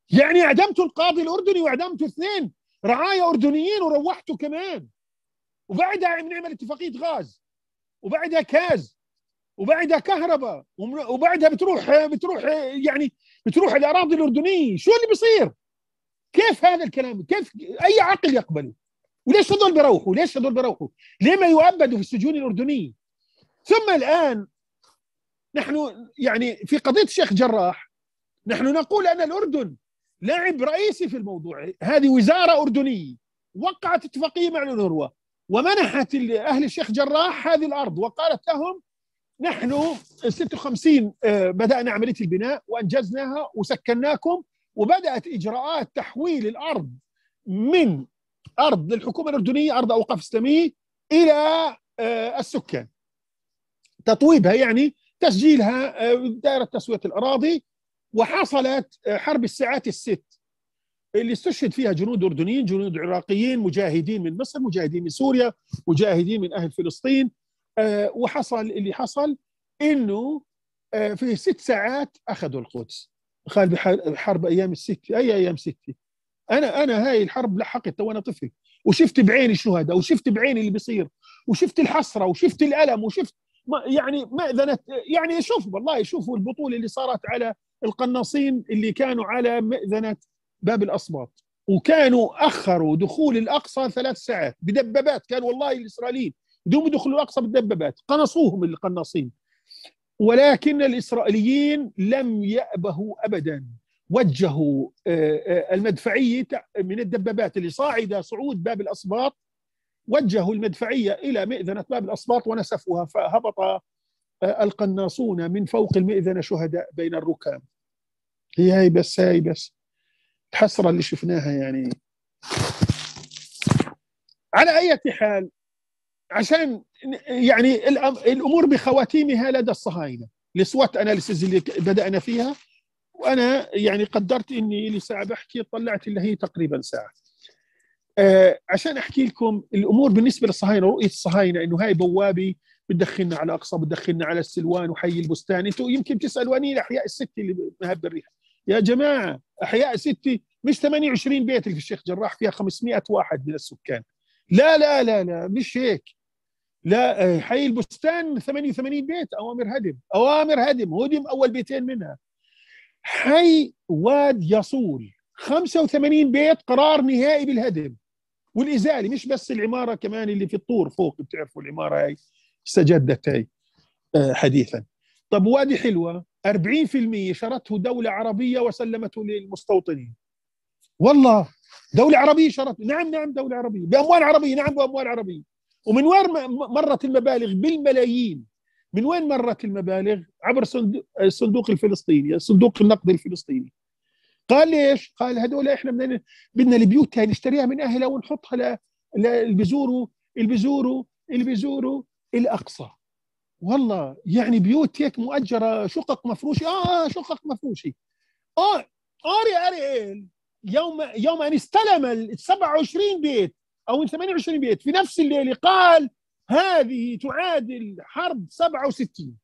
يعني أعدمتوا القاضي الأردني وأعدمتوا اثنين رعايا اردنيين وروحته كمان وبعدها بنعمل اتفاقيه غاز وبعدها كاز وبعدها كهرباء وبعدها بتروح بتروح يعني بتروح الاراضي الاردنيه شو اللي بيصير كيف هذا الكلام كيف اي عقل يقبله وليش هذول بيروحوا ليش هذول بيروحوا ليه ما يؤبدوا في السجون الاردنيه ثم الان نحن يعني في قضيه الشيخ جراح نحن نقول ان الاردن لاعب رئيسي في الموضوع هذه وزاره اردنيه وقعت اتفاقيه مع الانروا ومنحت اهل الشيخ جراح هذه الارض وقالت لهم نحن 56 آه، بدانا عمليه البناء وانجزناها وسكناكم وبدات اجراءات تحويل الارض من ارض للحكومه الاردنيه ارض اوقاف اسلاميه الى آه، السكان تطويبها يعني تسجيلها آه، دائره تسويه الاراضي وحصلت آه، حرب الساعات الست اللي استشهد فيها جنود اردنيين جنود عراقيين مجاهدين من مصر مجاهدين من سوريا مجاهدين من اهل فلسطين آه، وحصل اللي حصل انه آه، في ست ساعات اخذوا القدس قال بحرب ايام الست اي ايام ستة انا انا هاي الحرب لحقت وانا طفل وشفت بعيني الشهداء وشفت بعيني اللي بيصير وشفت الحسره وشفت الالم وشفت ما يعني مأذنة يعني شوف والله شوفوا البطولة اللي صارت على القناصين اللي كانوا على مئذنة باب الأصباط وكانوا أخروا دخول الأقصى ثلاث ساعات بدبابات كان والله الإسرائيليين دوم يدخلوا الأقصى بالدبابات قنصوهم القناصين ولكن الإسرائيليين لم يأبهوا أبدا وجهوا آه، آه، المدفعية من الدبابات اللي صاعدة صعود باب الأصباط وجهوا المدفعية إلى مئذنة باب الأصباط ونسفوها فهبط القناصون من فوق المئذنه شهداء بين الركام هي هاي بس هاي بس الحسره اللي شفناها يعني على اي حال عشان يعني الامور بخواتيمها لدى الصهاينه السوات اناليسيز اللي بدانا فيها وانا يعني قدرت اني لي ساعه بحكي طلعت اللي هي تقريبا ساعه آه عشان احكي لكم الامور بالنسبه للصهاينه رؤيه الصهاينه انه هاي بوابه بتدخلنا على اقصى بتدخلنا على السلوان وحي البستان انتوا يمكن تسالوا اني الاحياء الستي اللي مهب الريح يا جماعه احياء ستي مش 28 بيت اللي في الشيخ جراح فيها 500 واحد من السكان لا لا لا لا مش هيك لا حي البستان 88 بيت اوامر هدم اوامر هدم هدم اول بيتين منها حي واد يصول 85 بيت قرار نهائي بالهدم والازاله مش بس العماره كمان اللي في الطور فوق بتعرفوا العماره هاي سجدتي آه، حديثا طب وادي حلوة 40% شرته دولة عربية وسلمته للمستوطنين والله دولة عربية شرته نعم نعم دولة عربية بأموال عربية نعم بأموال عربية ومن وين مرت المبالغ بالملايين من وين مرت المبالغ عبر الصندوق الفلسطيني صندوق النقد الفلسطيني قال ليش قال هذول احنا بدنا بدنا البيوت هاي نشتريها من اهلها ونحطها ل... اللي بيزوروا اللي بيزوروا اللي بيزوروا الاقصى والله يعني بيوت هيك مؤجره شقق مفروشه اه, آه، شقق مفروشه اه اري اريال إيه، يوم يوم ان استلم 27 بيت او 28 بيت في نفس الليله قال هذه تعادل حرب 67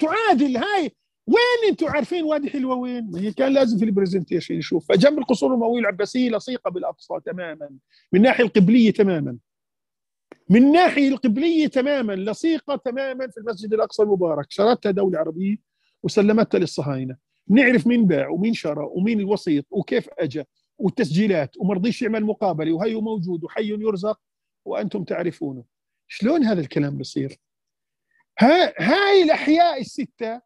تعادل هاي وين انتم عارفين وادي حلوه وين؟ ما هي كان لازم في البرزنتيشن نشوف فجنب القصور الامويه العباسيه لصيقه بالاقصى تماما من الناحيه القبليه تماما من ناحية القبلية تماما لصيقة تماما في المسجد الأقصى المبارك شرتها دولة عربية وسلمتها للصهاينة نعرف مين باع ومين شرى ومين الوسيط وكيف أجا والتسجيلات وما رضيش يعمل مقابلة وهي موجود وحي يرزق وأنتم تعرفونه شلون هذا الكلام بصير ها هاي الأحياء الستة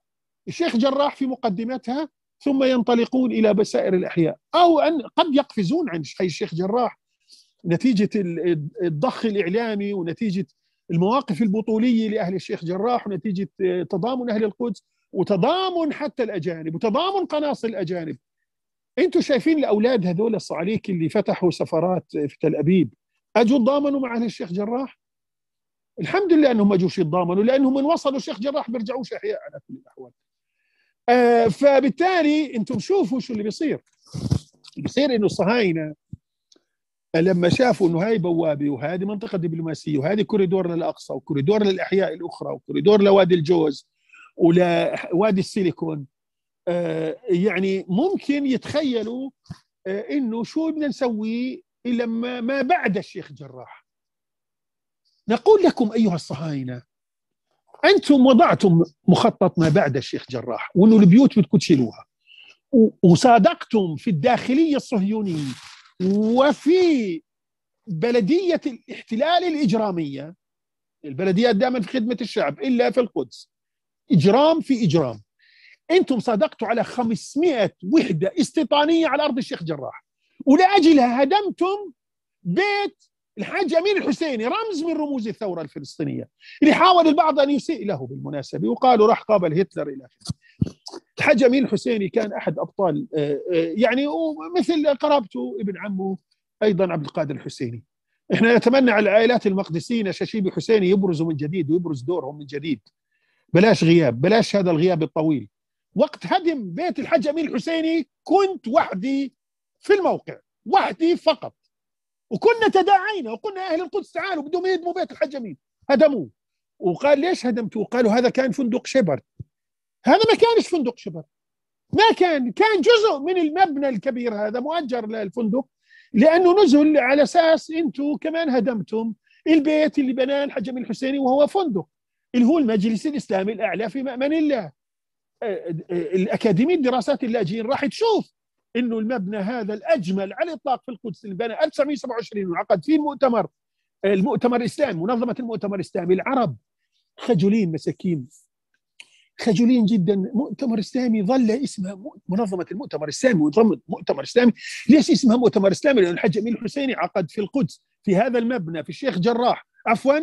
الشيخ جراح في مقدمتها ثم ينطلقون إلى بسائر الأحياء أو أن قد يقفزون عن حي الشيخ جراح نتيجه الضخ الاعلامي ونتيجه المواقف البطوليه لاهل الشيخ جراح ونتيجه آه، تضامن اهل القدس وتضامن حتى الاجانب وتضامن قناص الاجانب انتم شايفين الاولاد هذول الصعاليك اللي فتحوا سفرات في تل ابيب اجوا تضامنوا مع اهل الشيخ جراح الحمد لله انهم ما جوش يتضامنوا لانهم من وصلوا الشيخ جراح بيرجعوش احياء على كل الاحوال آه فبالتالي انتم شوفوا شو اللي بيصير بيصير انه الصهاينه لما شافوا انه هاي بوابه وهذه منطقه دبلوماسيه وهذه كوريدور للاقصى وكوريدور للاحياء الاخرى وكوريدور لوادي الجوز ولوادي السيليكون آه، يعني ممكن يتخيلوا آه، انه شو بدنا نسوي لما ما بعد الشيخ جراح نقول لكم ايها الصهاينه انتم وضعتم مخطط ما بعد الشيخ جراح وانه البيوت بدكم تشيلوها وصادقتم في الداخليه الصهيونيه وفي بلدية الاحتلال الإجرامية البلديات دائما في خدمة الشعب إلا في القدس إجرام في إجرام أنتم صادقتوا على 500 وحدة استيطانية على أرض الشيخ جراح ولأجلها هدمتم بيت الحاج أمين الحسيني رمز من رموز الثورة الفلسطينية اللي حاول البعض أن يسيء له بالمناسبة وقالوا راح قابل هتلر إلى آخره الحاج امين الحسيني كان احد ابطال آه، آه، يعني ومثل قرابته ابن عمه ايضا عبد القادر الحسيني احنا نتمنى على العائلات المقدسيين ششيبي حسيني يبرزوا من جديد ويبرز دورهم من جديد بلاش غياب بلاش هذا الغياب الطويل وقت هدم بيت الحاج امين الحسيني كنت وحدي في الموقع وحدي فقط وكنا تداعينا وقلنا اهل القدس تعالوا بدهم يهدموا بيت الحاج امين هدموه وقال ليش هدمتوه؟ قالوا هذا كان فندق شبر هذا ما كانش فندق شبر ما كان كان جزء من المبنى الكبير هذا مؤجر للفندق لانه نزل على اساس انتم كمان هدمتم البيت اللي بناه الحجم الحسيني وهو فندق اللي هو المجلس الاسلامي الاعلى في مأمن الله آه، آه، الاكاديميه دراسات اللاجئين راح تشوف انه المبنى هذا الاجمل على الاطلاق في القدس اللي بنى 1927 وعقد فيه المؤتمر آه، المؤتمر الاسلامي منظمه المؤتمر الاسلامي العرب خجولين مساكين خجولين جدا مؤتمر اسلامي ظل اسمها منظمه المؤتمر الاسلامي وضمت مؤتمر اسلامي ليش اسمها مؤتمر اسلامي؟ لان الحاج امين الحسيني عقد في القدس في هذا المبنى في الشيخ جراح عفوا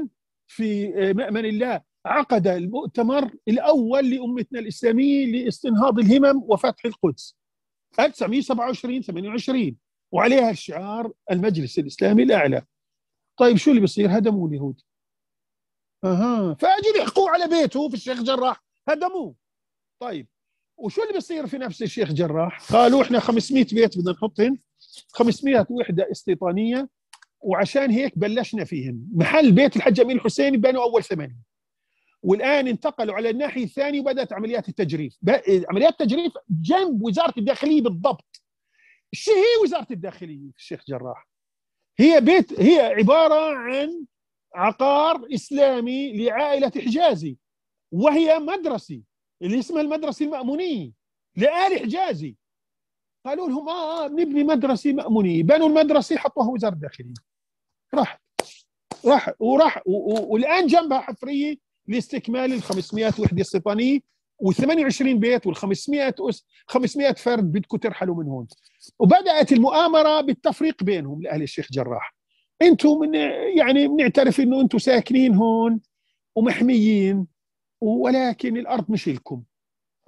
في آه، مأمن الله عقد المؤتمر الاول لامتنا الاسلاميه لاستنهاض الهمم وفتح القدس 1927 28 وعليها الشعار المجلس الاسلامي الاعلى طيب شو اللي بيصير هدموا اليهود اها فاجي يحقوا على بيته في الشيخ جراح هدموه طيب وشو اللي بيصير في نفس الشيخ جراح قالوا احنا 500 بيت بدنا نحطهم 500 وحده استيطانيه وعشان هيك بلشنا فيهم محل بيت الحاج امين الحسيني بنوا اول ثمانيه والان انتقلوا على الناحيه الثانيه وبدات عمليات التجريف عمليات التجريف جنب وزاره الداخليه بالضبط شو هي وزاره الداخليه الشيخ جراح هي بيت هي عباره عن عقار اسلامي لعائله حجازي وهي مدرسة اللي اسمها المدرسة المأمونية لآل حجازي قالوا لهم اه, آه، نبني مدرسة مأمونية بنوا المدرسة حطوها وزارة الداخلية راح راح وراح والان جنبها حفريه لاستكمال ال 500 وحده استيطانيه و28 بيت وال 500 أس 500 فرد بدكم ترحلوا من هون وبدات المؤامره بالتفريق بينهم لاهل الشيخ جراح انتم من يعني بنعترف انه انتم ساكنين هون ومحميين ولكن الارض مش لكم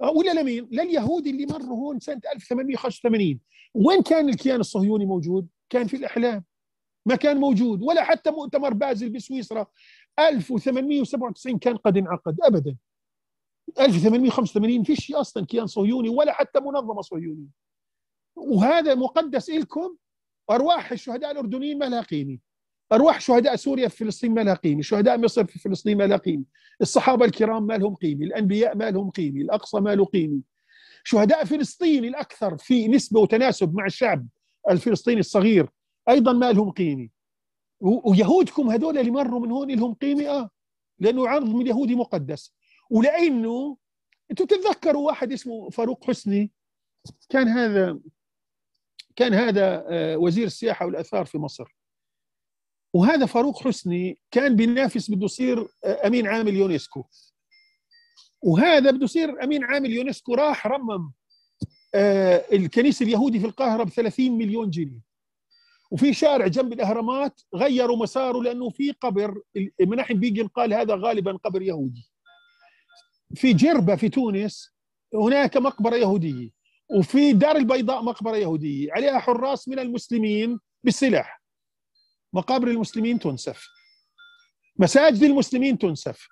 آه، ولا لمين؟ لليهود اللي مروا هون سنه 1885 وين كان الكيان الصهيوني موجود؟ كان في الاحلام ما كان موجود ولا حتى مؤتمر بازل بسويسرا 1897 كان قد انعقد ابدا 1885 فيش اصلا كيان صهيوني ولا حتى منظمه صهيونيه وهذا مقدس إلكم أرواح الشهداء الأردنيين ما لها قيمة أرواح شهداء سوريا في فلسطين ما لها قيمة شهداء مصر في فلسطين ما لها قيمة الصحابة الكرام ما لهم قيمة الأنبياء ما لهم قيمة الأقصى ما له قيمة شهداء فلسطين الأكثر في نسبة وتناسب مع الشعب الفلسطيني الصغير أيضا ما لهم قيمة ويهودكم هذول اللي مروا من هون لهم قيمة آه لأنه عرض من يهودي مقدس ولأنه أنتم تتذكروا واحد اسمه فاروق حسني كان هذا كان هذا آه، وزير السياحة والآثار في مصر وهذا فاروق حسني كان بينافس بده يصير آه، امين عام اليونسكو وهذا بده يصير امين عام اليونسكو راح رمم آه، الكنيسه اليهودي في القاهره ب 30 مليون جنيه وفي شارع جنب الاهرامات غيروا مساره لانه في قبر مناحم بيجن قال هذا غالبا قبر يهودي في جربه في تونس هناك مقبره يهوديه وفي دار البيضاء مقبره يهوديه عليها حراس من المسلمين بالسلاح مقابر المسلمين تنسف مساجد المسلمين تنسف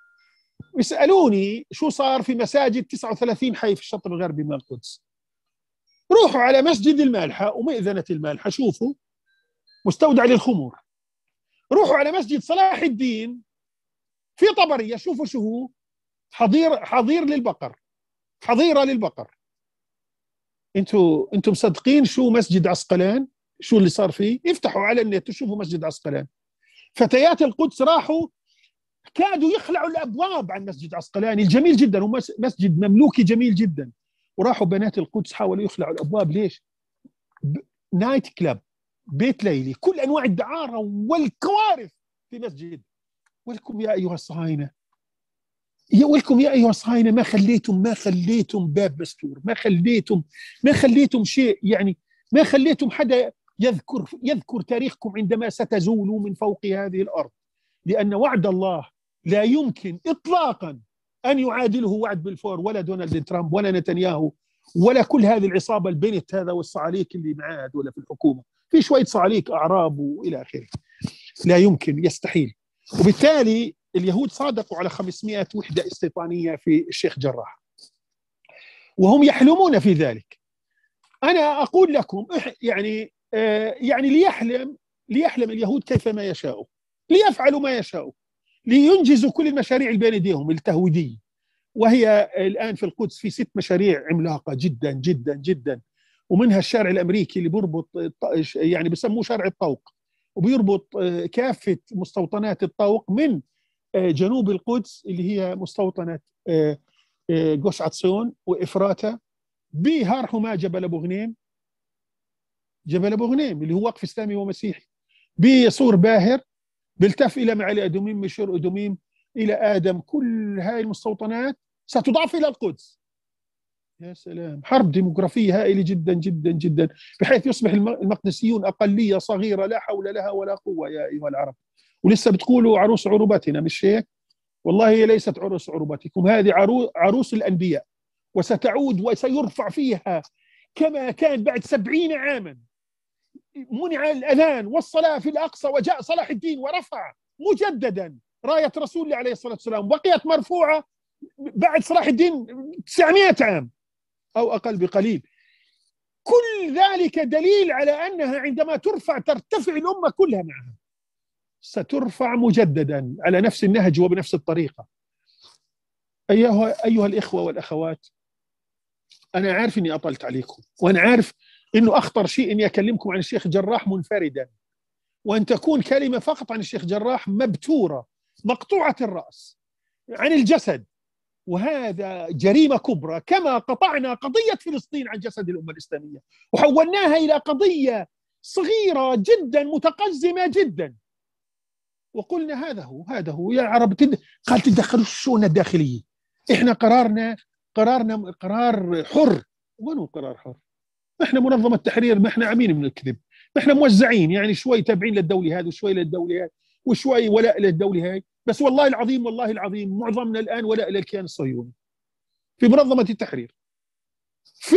يسألوني شو صار في مساجد 39 حي في الشط الغربي من القدس روحوا على مسجد المالحة ومئذنة المالحة شوفوا مستودع للخمور روحوا على مسجد صلاح الدين في طبرية شوفوا شو هو حظير حظير للبقر حظيرة للبقر انتوا انتم مصدقين شو مسجد عسقلان شو اللي صار فيه افتحوا على النت وشوفوا مسجد عسقلان فتيات القدس راحوا كادوا يخلعوا الابواب عن مسجد عسقلان الجميل جدا هو مسجد مملوكي جميل جدا وراحوا بنات القدس حاولوا يخلعوا الابواب ليش نايت كلاب بيت ليلي كل انواع الدعاره والكوارث في مسجد ولكم يا ايها الصهاينه ولكم يا ايها الصهاينه ما خليتم ما خليتم باب مستور ما خليتم ما خليتم شيء يعني ما خليتم حدا يذكر يذكر تاريخكم عندما ستزولوا من فوق هذه الارض لان وعد الله لا يمكن اطلاقا ان يعادله وعد بالفور ولا دونالد ترامب ولا نتنياهو ولا كل هذه العصابه البنت هذا والصعاليك اللي معاه ولا في الحكومه في شويه صعاليك اعراب والى اخره لا يمكن يستحيل وبالتالي اليهود صادقوا على 500 وحده استيطانيه في الشيخ جراح وهم يحلمون في ذلك انا اقول لكم يعني آه، يعني ليحلم ليحلم اليهود كيفما يشاءوا ليفعلوا ما يشاءوا لينجزوا كل المشاريع اللي بين ايديهم التهويديه وهي الان في القدس في ست مشاريع عملاقه جدا جدا جدا ومنها الشارع الامريكي اللي بيربط يعني بسموه شارع الطوق وبيربط آه، كافه مستوطنات الطوق من آه، جنوب القدس اللي هي مستوطنه جوش عطسيون وافراته بهرحما جبل ابو غنيم جبل ابو غنيم اللي هو وقف اسلامي ومسيحي بصور باهر بيلتف الى معالي ادوميم مشير ادوميم الى ادم كل هاي المستوطنات ستضاف الى القدس يا سلام حرب ديموغرافية هائلة جدا جدا جدا بحيث يصبح المقدسيون أقلية صغيرة لا حول لها ولا قوة يا أيها العرب ولسه بتقولوا عروس عروبتنا مش هيك والله هي ليست عروس عروبتكم هذه عروس الأنبياء وستعود وسيرفع فيها كما كان بعد سبعين عاما منع الأذان والصلاة في الأقصى وجاء صلاح الدين ورفع مجددا راية رسول الله عليه الصلاة والسلام بقيت مرفوعة بعد صلاح الدين 900 عام أو أقل بقليل كل ذلك دليل على أنها عندما ترفع ترتفع الأمة كلها معها سترفع مجددا على نفس النهج وبنفس الطريقة أيها, أيها الإخوة والأخوات أنا عارف أني أطلت عليكم وأنا عارف انه اخطر شيء اني اكلمكم عن الشيخ جراح منفردا وان تكون كلمه فقط عن الشيخ جراح مبتوره مقطوعه الراس عن الجسد وهذا جريمه كبرى كما قطعنا قضيه فلسطين عن جسد الامه الاسلاميه وحولناها الى قضيه صغيره جدا متقزمه جدا وقلنا هذا هو هذا هو يا عرب تد... قال تدخلوا الشؤون الداخليه احنا قرارنا قرارنا قرار حر وين قرار حر ما احنا منظمه تحرير ما احنا عمين من الكذب ما احنا موزعين يعني شوي تابعين للدوله هذه وشوي للدوله هذه وشوي ولاء للدوله هاي بس والله العظيم والله العظيم معظمنا الان ولاء للكيان الصهيوني في منظمه التحرير في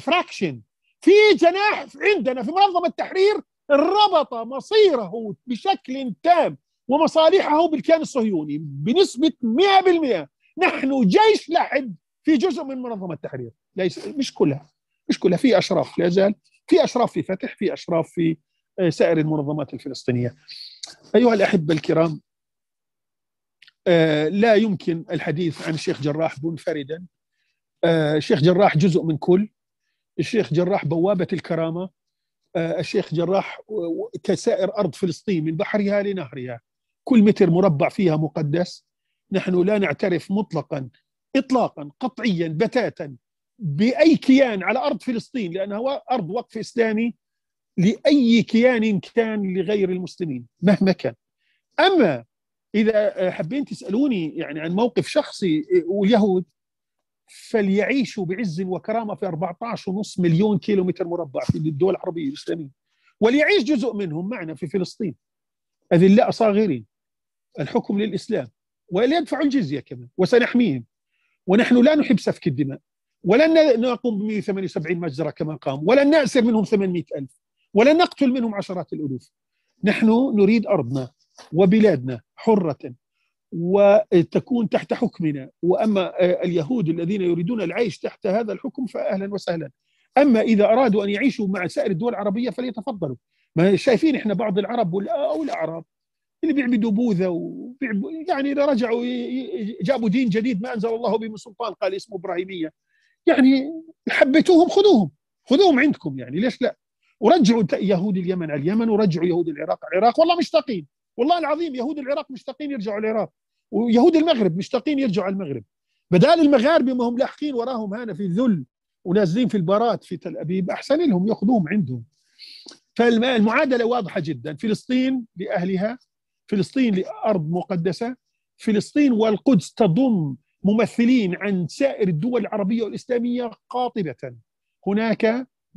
فراكشن في جناح عندنا في منظمه التحرير ربط مصيره بشكل تام ومصالحه بالكيان الصهيوني بنسبه 100% نحن جيش لحد في جزء من منظمه التحرير ليس مش كلها مش كلها في اشراف لا زال في اشراف في فتح في اشراف في آه، سائر المنظمات الفلسطينيه ايها الاحبه الكرام آه، لا يمكن الحديث عن الشيخ جراح منفردا آه، الشيخ جراح جزء من كل الشيخ جراح بوابه الكرامه الشيخ جراح كسائر ارض فلسطين من بحرها لنهرها كل متر مربع فيها مقدس نحن لا نعترف مطلقا اطلاقا قطعيا بتاتا باي كيان على ارض فلسطين لانها ارض وقف اسلامي لاي كيان كان لغير المسلمين مهما كان اما اذا حابين تسالوني يعني عن موقف شخصي واليهود فليعيشوا بعز وكرامه في 14.5 مليون كيلومتر مربع في الدول العربيه الاسلاميه وليعيش جزء منهم معنا في فلسطين اذلاء صاغرين الحكم للاسلام وليدفعوا الجزيه كمان وسنحميهم ونحن لا نحب سفك الدماء ولن نقوم ب 178 مجزرة كما قام ولن نأسر منهم 800 ألف ولن نقتل منهم عشرات الألوف نحن نريد أرضنا وبلادنا حرة وتكون تحت حكمنا وأما اليهود الذين يريدون العيش تحت هذا الحكم فأهلا وسهلا أما إذا أرادوا أن يعيشوا مع سائر الدول العربية فليتفضلوا ما شايفين إحنا بعض العرب أو الأعراب اللي بيعبدوا بوذا وبيعبدوا يعني رجعوا جابوا دين جديد ما انزل الله به من سلطان قال اسمه ابراهيميه يعني حبيتوهم خذوهم خذوهم عندكم يعني ليش لا ورجعوا يهود اليمن على اليمن ورجعوا يهود العراق على العراق والله مشتاقين والله العظيم يهود العراق مشتاقين يرجعوا العراق ويهود المغرب مشتاقين يرجعوا على المغرب بدال المغاربه ما هم لاحقين وراهم هنا في الذل ونازلين في البارات في تل ابيب احسن لهم ياخذوهم عندهم فالمعادله واضحه جدا فلسطين لاهلها فلسطين لارض مقدسه فلسطين والقدس تضم ممثلين عن سائر الدول العربية والإسلامية قاطبة هناك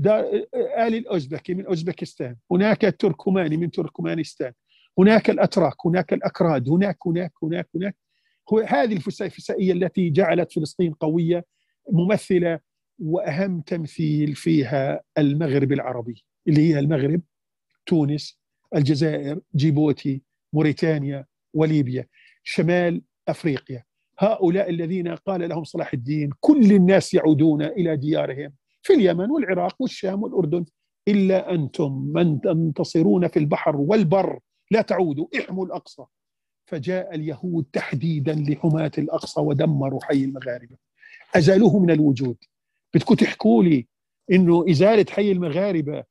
آل الأوزبكي من أوزبكستان هناك التركماني من تركمانستان هناك الأتراك هناك الأكراد هناك هناك هناك هناك, هذه الفسائية التي جعلت فلسطين قوية ممثلة وأهم تمثيل فيها المغرب العربي اللي هي المغرب تونس الجزائر جيبوتي موريتانيا وليبيا شمال أفريقيا هؤلاء الذين قال لهم صلاح الدين كل الناس يعودون الى ديارهم في اليمن والعراق والشام والاردن الا انتم من تنتصرون في البحر والبر لا تعودوا احموا الاقصى فجاء اليهود تحديدا لحماة الاقصى ودمروا حي المغاربه ازالوه من الوجود بدكم تحكوا لي انه ازاله حي المغاربه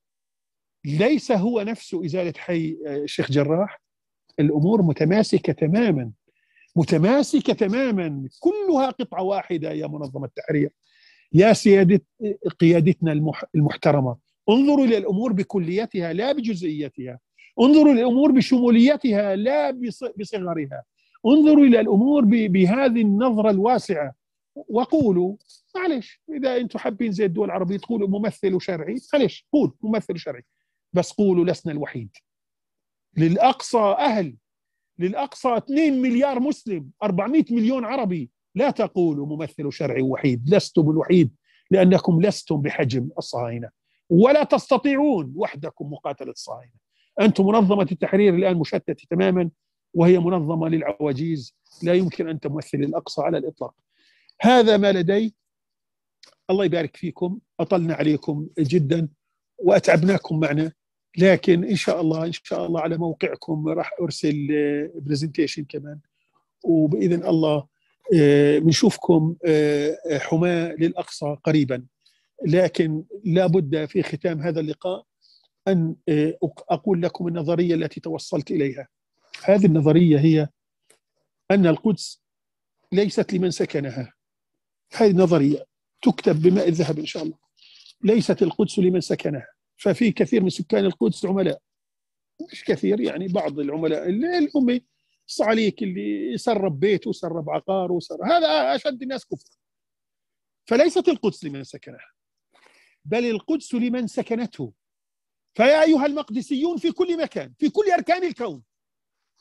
ليس هو نفسه ازاله حي الشيخ آه، جراح الامور متماسكه تماما متماسكه تماما كلها قطعه واحده يا منظمه التحرير يا سياده قيادتنا المحترمه انظروا الى الامور بكليتها لا بجزئيتها انظروا الى الامور بشموليتها لا بصغرها انظروا الى الامور بهذه النظره الواسعه وقولوا معلش اذا انتم حابين زي الدول العربيه تقولوا ممثل شرعي معلش قول ممثل شرعي بس قولوا لسنا الوحيد للاقصى اهل للأقصى 2 مليار مسلم 400 مليون عربي لا تقولوا ممثل شرعي وحيد لستم الوحيد لأنكم لستم بحجم الصهاينة ولا تستطيعون وحدكم مقاتلة الصهاينة أنتم منظمة التحرير الآن مشتتة تماما وهي منظمة للعواجيز لا يمكن أن تمثل الأقصى على الإطلاق هذا ما لدي الله يبارك فيكم أطلنا عليكم جدا وأتعبناكم معنا لكن ان شاء الله ان شاء الله على موقعكم راح ارسل برزنتيشن آه، كمان وباذن الله آه، بنشوفكم آه، حماه للاقصى قريبا لكن لابد في ختام هذا اللقاء ان اقول لكم النظريه التي توصلت اليها هذه النظريه هي ان القدس ليست لمن سكنها هذه النظريه تكتب بماء الذهب ان شاء الله ليست القدس لمن سكنها ففي كثير من سكان القدس عملاء مش كثير يعني بعض العملاء الأمي صعليك اللي سرب بيته سرب عقاره وسر هذا أشد الناس كفرا فليست القدس لمن سكنها بل القدس لمن سكنته فيا أيها المقدسيون في كل مكان في كل أركان الكون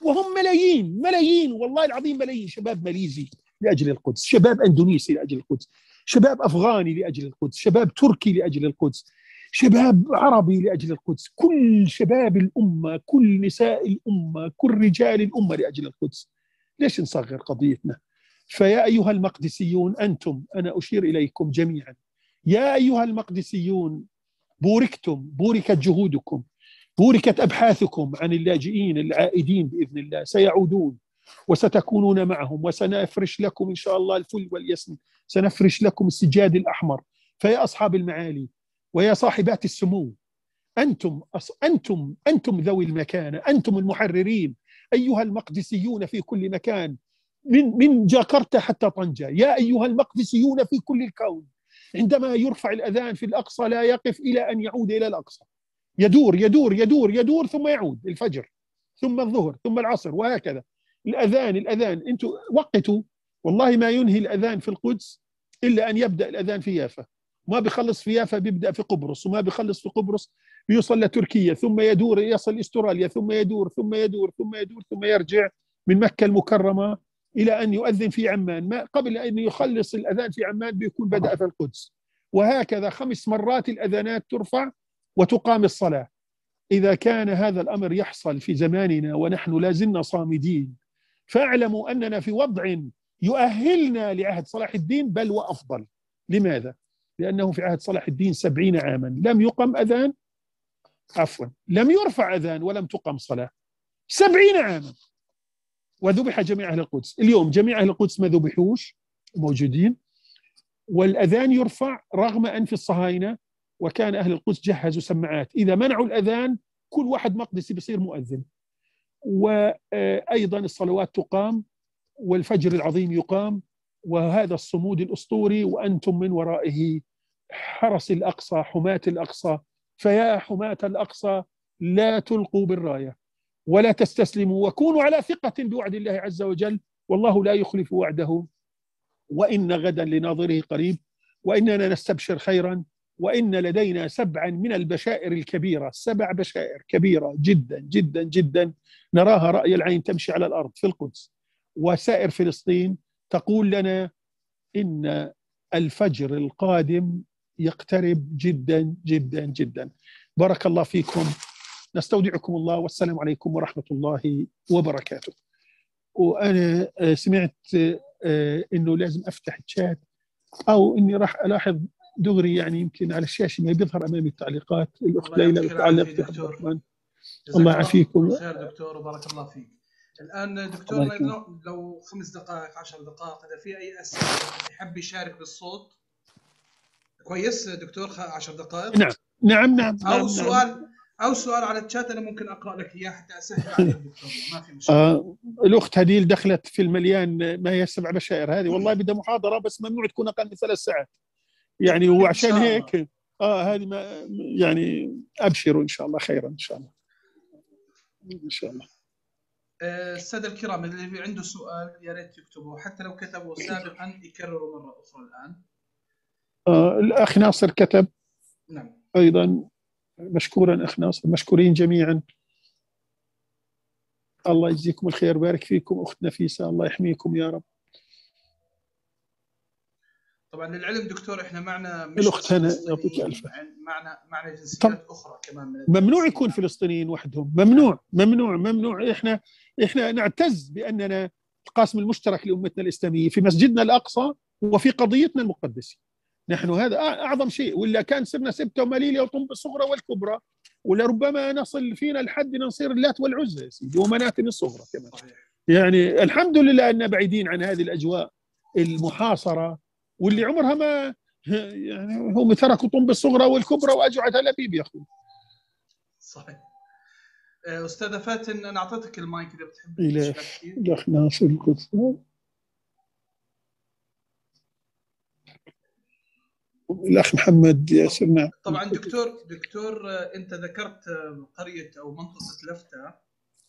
وهم ملايين ملايين والله العظيم ملايين شباب ماليزي لاجل القدس، شباب اندونيسي لاجل القدس، شباب افغاني لاجل القدس، شباب تركي لاجل القدس، شباب عربي لاجل القدس، كل شباب الامه، كل نساء الامه، كل رجال الامه لاجل القدس. ليش نصغر قضيتنا؟ فيا ايها المقدسيون انتم انا اشير اليكم جميعا. يا ايها المقدسيون بوركتم، بوركت جهودكم، بوركت ابحاثكم عن اللاجئين العائدين باذن الله، سيعودون وستكونون معهم وسنفرش لكم ان شاء الله الفل واليسن سنفرش لكم السجاد الاحمر، فيا اصحاب المعالي ويا صاحبات السمو أنتم أنتم أنتم ذوي المكانة أنتم المحررين أيها المقدسيون في كل مكان من من جاكرتا حتى طنجة يا أيها المقدسيون في كل الكون عندما يرفع الأذان في الأقصى لا يقف إلى أن يعود إلى الأقصى يدور يدور يدور يدور ثم يعود الفجر ثم الظهر ثم العصر وهكذا الأذان الأذان أنتم وقتوا والله ما ينهي الأذان في القدس إلا أن يبدأ الأذان في يافا ما بيخلص في يافا بيبدا في قبرص وما بيخلص في قبرص بيوصل لتركيا ثم يدور يصل استراليا ثم يدور ثم يدور ثم يدور ثم يرجع من مكه المكرمه الى ان يؤذن في عمان ما قبل ان يخلص الاذان في عمان بيكون بدا في القدس وهكذا خمس مرات الاذانات ترفع وتقام الصلاه اذا كان هذا الامر يحصل في زماننا ونحن لا زلنا صامدين فاعلموا اننا في وضع يؤهلنا لعهد صلاح الدين بل وافضل لماذا لأنه في عهد صلاح الدين سبعين عاما لم يقم أذان عفوا لم يرفع أذان ولم تقم صلاة سبعين عاما وذبح جميع أهل القدس اليوم جميع أهل القدس ما ذبحوش موجودين والأذان يرفع رغم أنف الصهاينة وكان أهل القدس جهزوا سماعات إذا منعوا الأذان كل واحد مقدسي بيصير مؤذن وأيضا الصلوات تقام والفجر العظيم يقام وهذا الصمود الاسطوري وانتم من ورائه حرس الاقصى حماة الاقصى فيا حماة الاقصى لا تلقوا بالرايه ولا تستسلموا وكونوا على ثقه بوعد الله عز وجل والله لا يخلف وعده وان غدا لناظره قريب واننا نستبشر خيرا وان لدينا سبعا من البشائر الكبيره سبع بشائر كبيره جدا جدا جدا نراها راي العين تمشي على الارض في القدس وسائر فلسطين تقول لنا ان الفجر القادم يقترب جدا جدا جدا بارك الله فيكم نستودعكم الله والسلام عليكم ورحمه الله وبركاته وانا آه، سمعت آه، انه لازم افتح الشات او اني راح الاحظ دغري يعني يمكن على الشاشه ما بيظهر امامي التعليقات الاخت ليلى بتعلق الله يعافيكم خير دكتور وبارك الله فيك الان دكتور لو خمس دقائق عشر دقائق اذا في اي اسئله يحب يشارك بالصوت كويس دكتور عشر دقائق نعم. نعم نعم نعم او نعم. سؤال او سؤال على الشات انا ممكن اقرا لك اياه حتى اسهل عليك دكتور ما في مشكله آه الاخت هديل دخلت في المليان ما هي السبع بشائر هذه والله نعم. بدها محاضره بس ممنوع تكون اقل من ثلاث ساعات نعم، يعني وعشان هيك اه هذه ما يعني ابشروا ان شاء الله خيرا ان شاء الله ان شاء الله آه، الساده الكرام اللي عنده سؤال يا ريت يكتبه حتى لو كتبه سابقا يكرره مره اخرى الان آه الاخ ناصر كتب نعم ايضا مشكورا اخ ناصر مشكورين جميعا الله يجزيكم الخير ويبارك فيكم اخت نفيسه الله يحميكم يا رب طبعا للعلم دكتور احنا معنا مش الاخت هنا يعطيك الف معنا معنا جنسيات اخرى كمان من ممنوع يكون فلسطينيين وحدهم ممنوع ممنوع ممنوع احنا احنا نعتز باننا القاسم المشترك لامتنا الاسلاميه في مسجدنا الاقصى وفي قضيتنا المقدسه نحن هذا اعظم شيء ولا كان صرنا سبته ومليله وطنب الصغرى والكبرى ولربما نصل فينا لحد نصير اللات والعزى يا سيدي ومناتن الصغرى كمان يعني الحمد لله اننا بعيدين عن هذه الاجواء المحاصره واللي عمرها ما يعني هم تركوا طنب الصغرى والكبرى واجوا على تل ابيب يا اخوي صحيح آه، استاذه فاتن انا اعطيتك المايك اذا بتحب الاخ الاخ ناصر القطان الاخ محمد ياسر نعم طبعا دكتور دكتور آه، انت ذكرت آه، قريه او منطقه لفته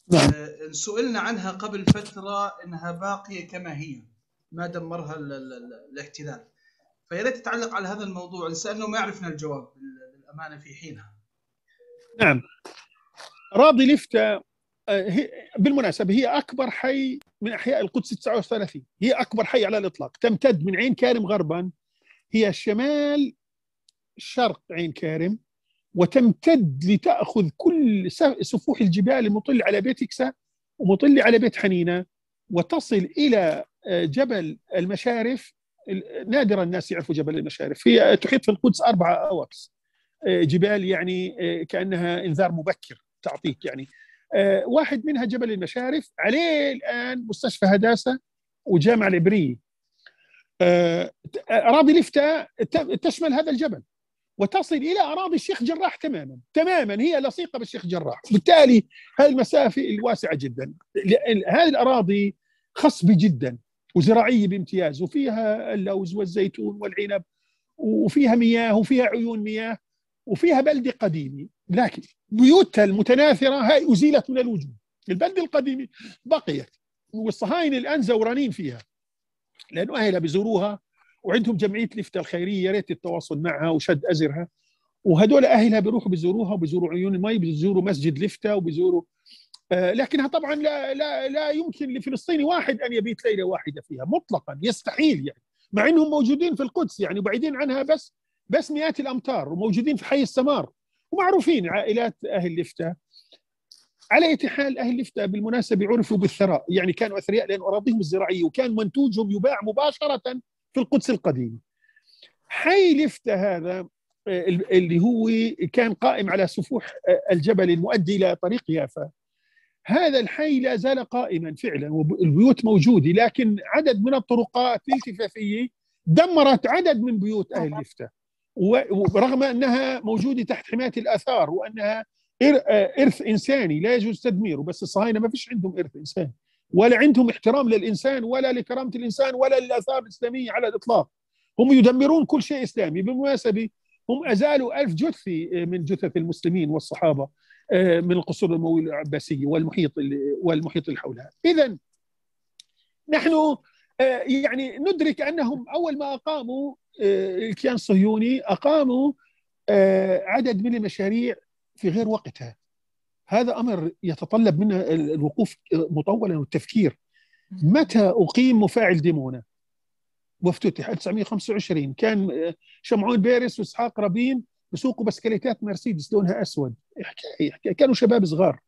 نعم سئلنا عنها قبل فتره انها باقيه كما هي ما دمرها الاحتلال فيا ريت تعلق على هذا الموضوع لانه ما عرفنا الجواب للامانه في حينها نعم راضي لفتة آه، بالمناسبة هي أكبر حي من أحياء القدس 39 هي أكبر حي على الإطلاق تمتد من عين كارم غربا هي شمال شرق عين كارم وتمتد لتأخذ كل سفوح الجبال المطل على بيت إكسا ومطل على بيت حنينة وتصل إلى جبل المشارف نادرا الناس يعرفوا جبل المشارف هي تحيط في القدس أربعة أوابس جبال يعني كأنها إنذار مبكر تعطيك يعني واحد منها جبل المشارف عليه الآن مستشفى هداسة وجامع العبرية أراضي لفتة تشمل هذا الجبل وتصل الى اراضي الشيخ جراح تماما تماما هي لصيقه بالشيخ جراح بالتالي هذه المسافه الواسعه جدا هذه الاراضي خصبه جدا وزراعيه بامتياز وفيها اللوز والزيتون والعنب وفيها مياه وفيها عيون مياه وفيها بلدة قديمة لكن بيوتها المتناثرة هاي أزيلت من الوجود البلدة القديمة بقيت والصهاينة الآن زورانين فيها لأنه أهلها بزوروها وعندهم جمعية لفتة الخيرية يا ريت التواصل معها وشد أزرها وهدول أهلها بيروحوا بزوروها وبزوروا عيون المي بزوروا مسجد لفتة وبزوروا آه، لكنها طبعا لا لا لا يمكن لفلسطيني واحد ان يبيت ليله واحده فيها مطلقا يستحيل يعني مع انهم موجودين في القدس يعني بعيدين عنها بس بس مئات الامتار وموجودين في حي السمار ومعروفين عائلات اهل لفته على اي حال اهل لفته بالمناسبه عرفوا بالثراء يعني كانوا اثرياء لان اراضيهم الزراعيه وكان منتوجهم يباع مباشره في القدس القديمه حي لفته هذا آه، اللي هو كان قائم على سفوح آه، الجبل المؤدي الى طريق يافا هذا الحي لا زال قائما فعلا والبيوت موجوده لكن عدد من الطرقات الالتفافيه دمرت عدد من بيوت اهل لفته ورغم انها موجوده تحت حمايه الاثار وانها آه، ارث انساني لا يجوز تدميره بس الصهاينه ما فيش عندهم ارث انساني ولا عندهم احترام للانسان ولا لكرامه الانسان ولا للاثار الاسلاميه على الاطلاق هم يدمرون كل شيء اسلامي بالمناسبه هم ازالوا ألف جثه آه، من جثث المسلمين والصحابه آه، من القصور الأموي العباسيه والمحيط والمحيط اللي حولها اذا نحن آه، يعني ندرك انهم اول ما اقاموا آه، الكيان الصهيوني اقاموا عدد من المشاريع في غير وقتها هذا امر يتطلب منا الوقوف مطولا والتفكير متى اقيم مفاعل ديمونه وافتتح 1925 كان شمعون بيرس واسحاق رابين بسوقوا بسكليتات مرسيدس لونها اسود حكايه حكايه كانوا شباب صغار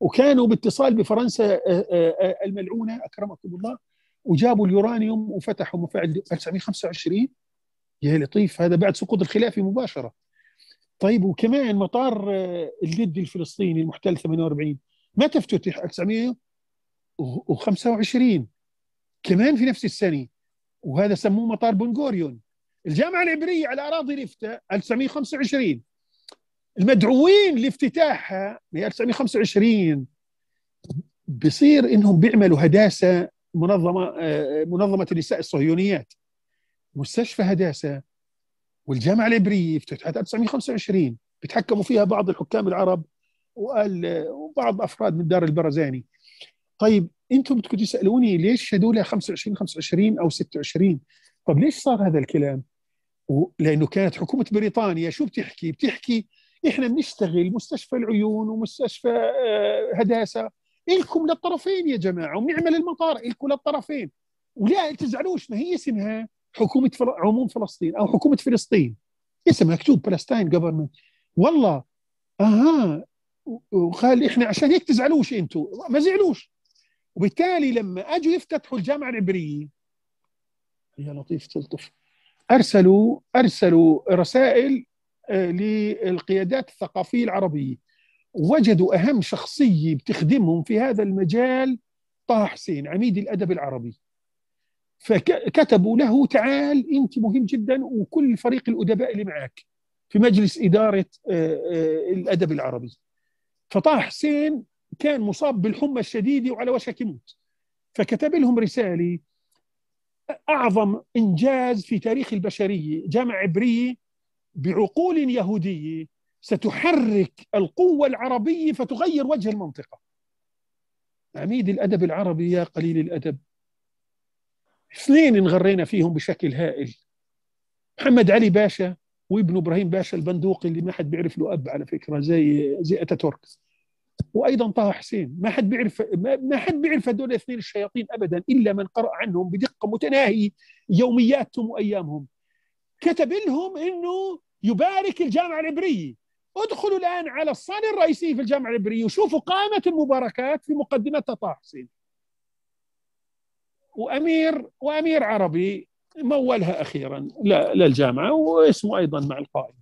وكانوا باتصال بفرنسا آه، آه، آه، الملعونه اكرمكم الله وجابوا اليورانيوم وفتحوا مفاعل 1925 يا لطيف هذا بعد سقوط الخلافه مباشره طيب وكمان مطار الجد الفلسطيني المحتل 48 ما تفتتح 1925 كمان في نفس السنه وهذا سموه مطار بنغوريون الجامعه العبريه على اراضي لفته 1925 المدعوين لافتتاحها ب 1925 بصير انهم بيعملوا هداسه منظمه آه، منظمه النساء الصهيونيات مستشفى هداسه والجامعه العبريه افتتحت 1925 بيتحكموا فيها بعض الحكام العرب وبعض افراد من دار البرزاني طيب انتم بدكم تسالوني ليش هذول 25 25 او 26 طب ليش صار هذا الكلام لانه كانت حكومه بريطانيا شو بتحكي؟ بتحكي احنا بنشتغل مستشفى العيون ومستشفى آه، هداسه الكم للطرفين يا جماعه وبنعمل المطار الكم للطرفين ولا تزعلوش ما هي اسمها حكومه فل... عموم فلسطين او حكومه فلسطين اسمها مكتوب فلسطين جفرمنت والله اها وقال احنا عشان هيك تزعلوش انتم ما زعلوش وبالتالي لما اجوا يفتتحوا الجامعه العبريه يا لطيف تلطف ارسلوا ارسلوا رسائل آه، للقيادات الثقافيه العربيه وجدوا اهم شخصيه بتخدمهم في هذا المجال طه حسين عميد الادب العربي فكتبوا له تعال انت مهم جدا وكل فريق الادباء اللي معك في مجلس اداره آه، آه، الادب العربي فطه حسين كان مصاب بالحمى الشديده وعلى وشك يموت فكتب لهم رساله اعظم انجاز في تاريخ البشريه جامع عبري بعقول يهوديه ستحرك القوه العربيه فتغير وجه المنطقه عميد الادب العربي يا قليل الادب اثنين انغرينا فيهم بشكل هائل محمد علي باشا وابنه ابراهيم باشا البندوق اللي ما حد بيعرف له اب على فكره زي زي اتاتورك وايضا طه حسين ما حد بيعرف ما حد بيعرف هذول الاثنين الشياطين ابدا الا من قرا عنهم بدقه متناهيه يومياتهم وايامهم كتب لهم انه يبارك الجامعه العبريه ادخلوا الان على الصاله الرئيسيه في الجامعه العبريه وشوفوا قائمه المباركات في مقدمتها طه حسين وامير وامير عربي مولها اخيرا للجامعه واسمه ايضا مع القائمه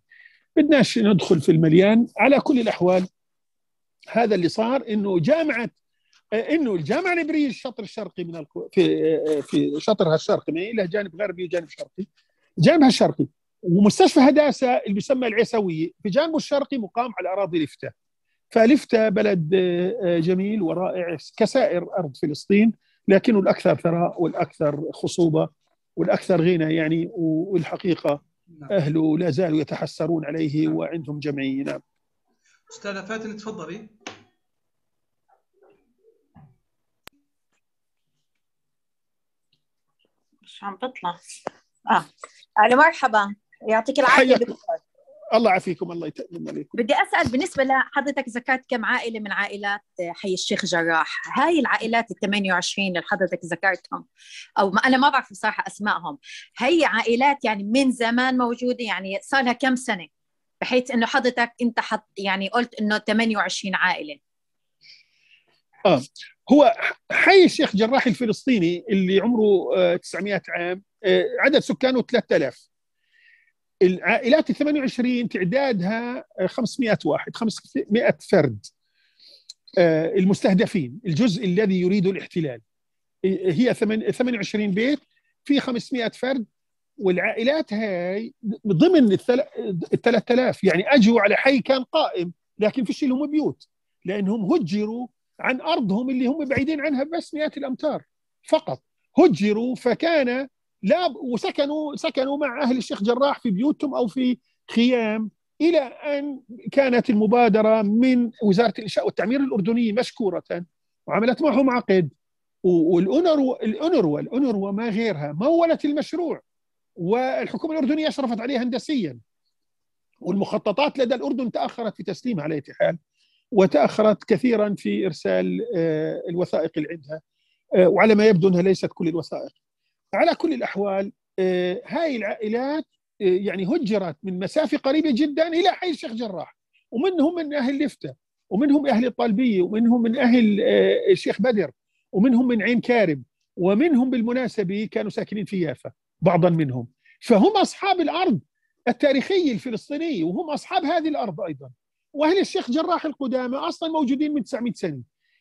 بدناش ندخل في المليان على كل الاحوال هذا اللي صار انه جامعه آه، انه الجامعه العبريه الشطر الشرقي من الكو... في آه، في شطرها الشرقي ما له جانب غربي وجانب شرقي جانبها الشرقي ومستشفى هداسه اللي يسمى العيسويه في جانبه الشرقي مقام على اراضي لفته فلفته بلد آه، جميل ورائع كسائر ارض فلسطين لكنه الاكثر ثراء والاكثر خصوبه والاكثر غنى يعني والحقيقه نعم. اهله لا زالوا يتحسرون عليه وعندهم جمعيه نعم استاذه فاتن تفضلي مش عم بطلع اه الو مرحبا يعطيك العافيه الله يعافيكم الله يتأمن عليكم بدي اسال بالنسبه لحضرتك ذكرت كم عائله من عائلات حي الشيخ جراح هاي العائلات ال 28 اللي حضرتك ذكرتهم او ما انا ما بعرف بصراحه اسمائهم هي عائلات يعني من زمان موجوده يعني صار لها كم سنه بحيث انه حضرتك انت حط يعني قلت انه 28 عائله اه هو حي الشيخ جراح الفلسطيني اللي عمره 900 آه، عام آه، عدد سكانه 3000 العائلات ال 28 تعدادها 500 آه، واحد 500 فرد المستهدفين الجزء الذي يريد الاحتلال هي 28 بيت في 500 فرد والعائلات هاي ضمن ال 3000 يعني اجوا على حي كان قائم لكن فيش لهم بيوت لانهم هجروا عن ارضهم اللي هم بعيدين عنها بس مئات الامتار فقط هجروا فكان لا وسكنوا سكنوا مع اهل الشيخ جراح في بيوتهم او في خيام الى ان كانت المبادره من وزاره الانشاء والتعمير الاردنيه مشكوره وعملت معهم عقد والأونروا الأونروا الأونروا ما غيرها مولت المشروع والحكومه الاردنيه اشرفت عليه هندسيا والمخططات لدى الاردن تاخرت في تسليمها على حال وتاخرت كثيرا في ارسال آه، الوثائق اللي عندها آه، وعلى ما يبدو انها ليست كل الوثائق على كل الاحوال آه، هاي العائلات يعني هجرت من مسافه قريبه جدا الى حي الشيخ جراح ومنهم من اهل لفته ومنهم اهل الطالبيه ومنهم من اهل الشيخ بدر ومنهم من عين كارب ومنهم بالمناسبه كانوا ساكنين في يافا بعضا منهم فهم أصحاب الأرض التاريخية الفلسطينية وهم أصحاب هذه الأرض أيضا وأهل الشيخ جراح القدامى أصلا موجودين من 900 سنة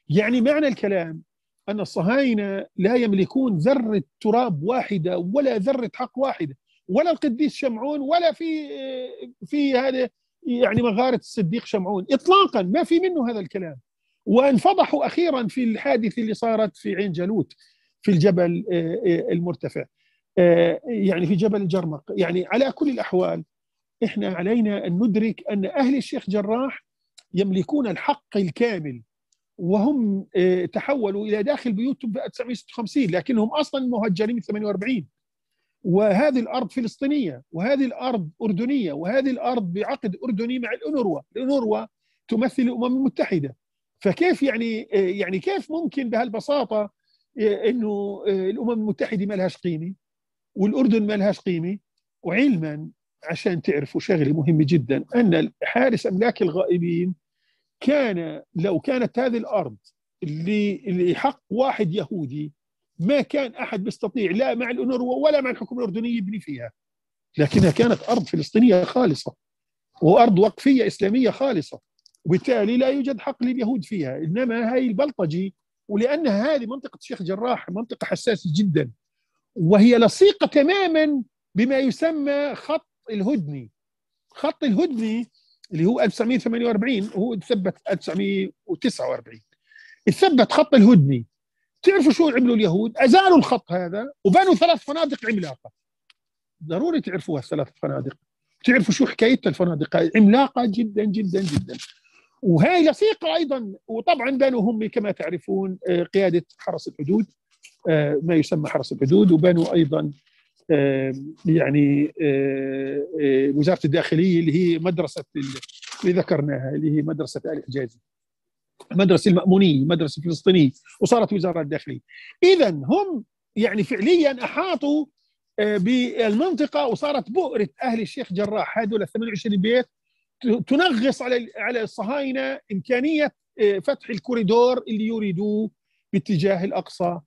يعني معنى الكلام أن الصهاينة لا يملكون ذرة تراب واحدة ولا ذرة حق واحدة ولا القديس شمعون ولا في في هذا يعني مغارة الصديق شمعون إطلاقا ما في منه هذا الكلام وانفضحوا أخيرا في الحادثة اللي صارت في عين جالوت في الجبل آه، آه، المرتفع آه، يعني في جبل الجرمق يعني على كل الأحوال إحنا علينا أن ندرك أن أهل الشيخ جراح يملكون الحق الكامل وهم آه، تحولوا إلى داخل بيوتهم في 1956 لكنهم أصلا مهجرين من 48 وهذه الارض فلسطينيه وهذه الارض اردنيه وهذه الارض بعقد اردني مع الانوروا، الانوروا تمثل الامم المتحده فكيف يعني آه، يعني كيف ممكن بهالبساطه انه الامم المتحده ما لهاش قيمه؟ والاردن ما لهاش قيمه وعلما عشان تعرفوا شغله مهمه جدا ان حارس املاك الغائبين كان لو كانت هذه الارض اللي, اللي حق واحد يهودي ما كان احد بيستطيع لا مع الانوروا ولا مع الحكومه الاردنيه يبني فيها لكنها كانت ارض فلسطينيه خالصه وارض وقفيه اسلاميه خالصه وبالتالي لا يوجد حق لليهود فيها انما هاي البلطجي ولانها هذه منطقه الشيخ جراح منطقه حساسه جدا وهي لصيقة تماما بما يسمى خط الهدني خط الهدني اللي هو 1948 هو تثبت 1949 تثبت خط الهدني تعرفوا شو عملوا اليهود؟ ازالوا الخط هذا وبنوا ثلاث فنادق عملاقه ضروري تعرفوا هالثلاث فنادق تعرفوا شو حكايتها الفنادق عملاقه جدا جدا جدا وهي لصيقه ايضا وطبعا بنوا هم كما تعرفون آه، قياده حرس الحدود آه، ما يسمى حرس الحدود وبنوا ايضا آه، يعني آه، وزاره الداخليه اللي هي مدرسه اللي ذكرناها اللي هي مدرسه ال حجازي مدرسه المامونيه مدرسه فلسطينيه وصارت وزاره الداخليه اذا هم يعني فعليا احاطوا بالمنطقه وصارت بؤره اهل الشيخ جراح هذول 28 بيت تنغص على على الصهاينه امكانيه فتح الكوريدور اللي يريدوه باتجاه الاقصى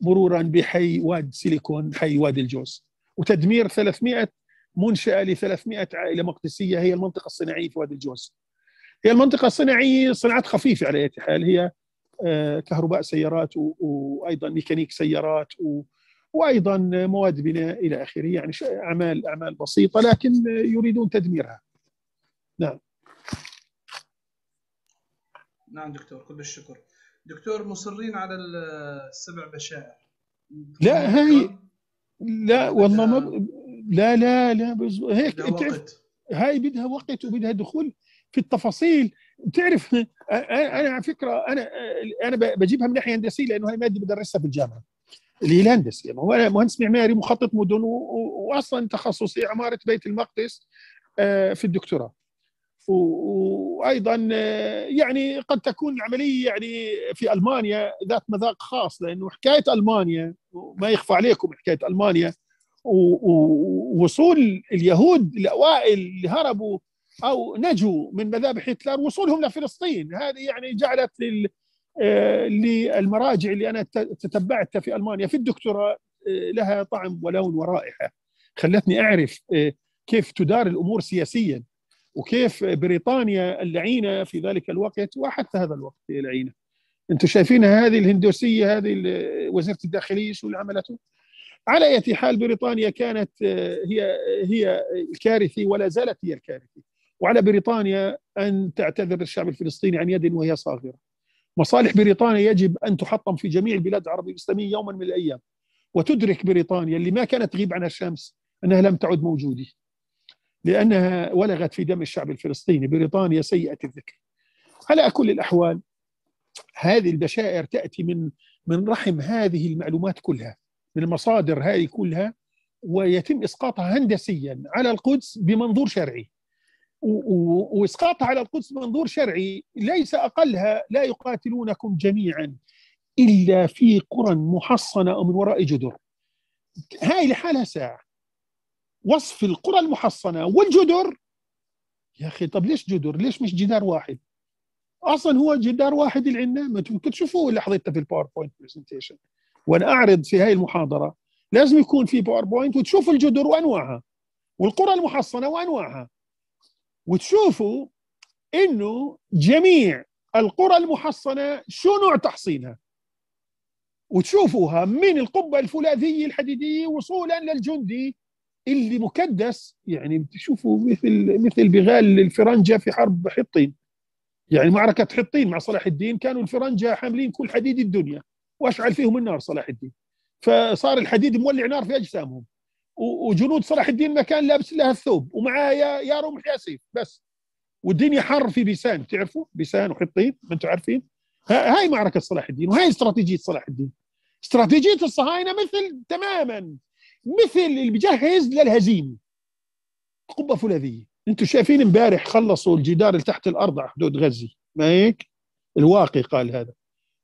مرورا بحي واد سيليكون حي وادي الجوز وتدمير 300 منشأة ل 300 عائلة مقدسية هي المنطقة الصناعية في وادي الجوز هي المنطقة الصناعية صناعات خفيفة على أي حال هي آه، كهرباء سيارات وأيضا ميكانيك سيارات و... وايضا مواد بناء الى اخره يعني اعمال اعمال بسيطه لكن يريدون تدميرها نعم نعم دكتور كل الشكر دكتور مصرين على السبع بشائر لا هاي لا والله ما ب... لا لا لا بز... هيك تعرف هاي بدها وقت وبدها دخول في التفاصيل بتعرف انا على فكره انا انا بجيبها من ناحيه هندسيه لانه هاي ماده بدرسها في الجامعه الهندسه يعني هو مهندس معماري مخطط مدن واصلا تخصصي عماره بيت المقدس في الدكتوراه وايضا يعني قد تكون العمليه يعني في المانيا ذات مذاق خاص لانه حكايه المانيا ما يخفى عليكم حكايه المانيا ووصول اليهود الاوائل اللي هربوا او نجوا من مذابح هتلر وصولهم لفلسطين هذه يعني جعلت لل للمراجع اللي انا تتبعتها في المانيا في الدكتوراه لها طعم ولون ورائحه خلتني اعرف كيف تدار الامور سياسيا وكيف بريطانيا اللعينه في ذلك الوقت وحتى هذا الوقت هي لعينه. انتم شايفين هذه الهندوسيه هذه وزيره الداخليه شو اللي عملته؟ على اية حال بريطانيا كانت آه، هي هي الكارثي ولا زالت هي الكارثي وعلى بريطانيا ان تعتذر للشعب الفلسطيني عن يد وهي صاغره. مصالح بريطانيا يجب ان تحطم في جميع البلاد العربيه الاسلاميه يوما من الايام وتدرك بريطانيا اللي ما كانت تغيب عنها الشمس انها لم تعد موجوده لأنها ولغت في دم الشعب الفلسطيني بريطانيا سيئة الذكر على كل الأحوال هذه البشائر تأتي من من رحم هذه المعلومات كلها من المصادر هذه كلها ويتم إسقاطها هندسيا على القدس بمنظور شرعي وإسقاطها على القدس بمنظور شرعي ليس أقلها لا يقاتلونكم جميعا إلا في قرى محصنة أو من وراء جدر هاي لحالها ساعة وصف القرى المحصنه والجدر يا اخي طب ليش جدر؟ ليش مش جدار واحد؟ اصلا هو جدار واحد اللي عندنا ما انتم تشوفوه اللي حضرته في الباوربوينت برزنتيشن وانا اعرض في هاي المحاضره لازم يكون في باوربوينت وتشوفوا الجدر وانواعها والقرى المحصنه وانواعها وتشوفوا انه جميع القرى المحصنه شو نوع تحصينها وتشوفوها من القبه الفولاذيه الحديديه وصولا للجندي اللي مكدس يعني بتشوفه مثل مثل بغال الفرنجه في حرب حطين يعني معركه حطين مع صلاح الدين كانوا الفرنجه حاملين كل حديد الدنيا واشعل فيهم النار صلاح الدين فصار الحديد مولع نار في اجسامهم وجنود صلاح الدين ما كان لابس لها الثوب ومعاه يا يا رمح يا سيف بس والدنيا حر في بيسان تعرفوا بيسان وحطين ما انتم عارفين هاي معركه صلاح الدين وهاي استراتيجيه صلاح الدين استراتيجيه الصهاينه مثل تماما مثل اللي بيجهز للهزيمه قبه فولاذيه انتم شايفين امبارح خلصوا الجدار اللي تحت الارض على حدود غزه ما هيك الواقي قال هذا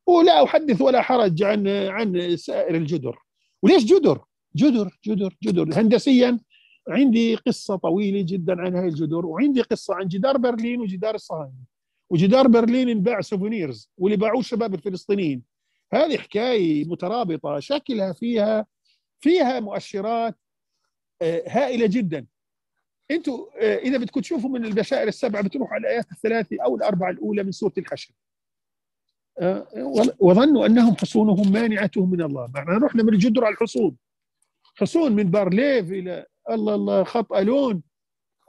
ولا احدث ولا حرج عن عن سائر الجدر وليش جدر جدر جدر جدر هندسيا عندي قصه طويله جدا عن هاي الجدر وعندي قصه عن جدار برلين وجدار الصهاينه وجدار برلين انباع سوفونيرز واللي باعوه الشباب الفلسطينيين هذه حكايه مترابطه شكلها فيها فيها مؤشرات آه، هائله جدا انتوا آه، اذا بدكم تشوفوا من البشائر السبعه بتروحوا على الايات الثلاثه او الاربعه الاولى من سوره الحشر آه، وظنوا انهم حصونهم مانعتهم من الله معنا رحنا من الجدر على الحصون حصون من بارليف الى الله الله خط الون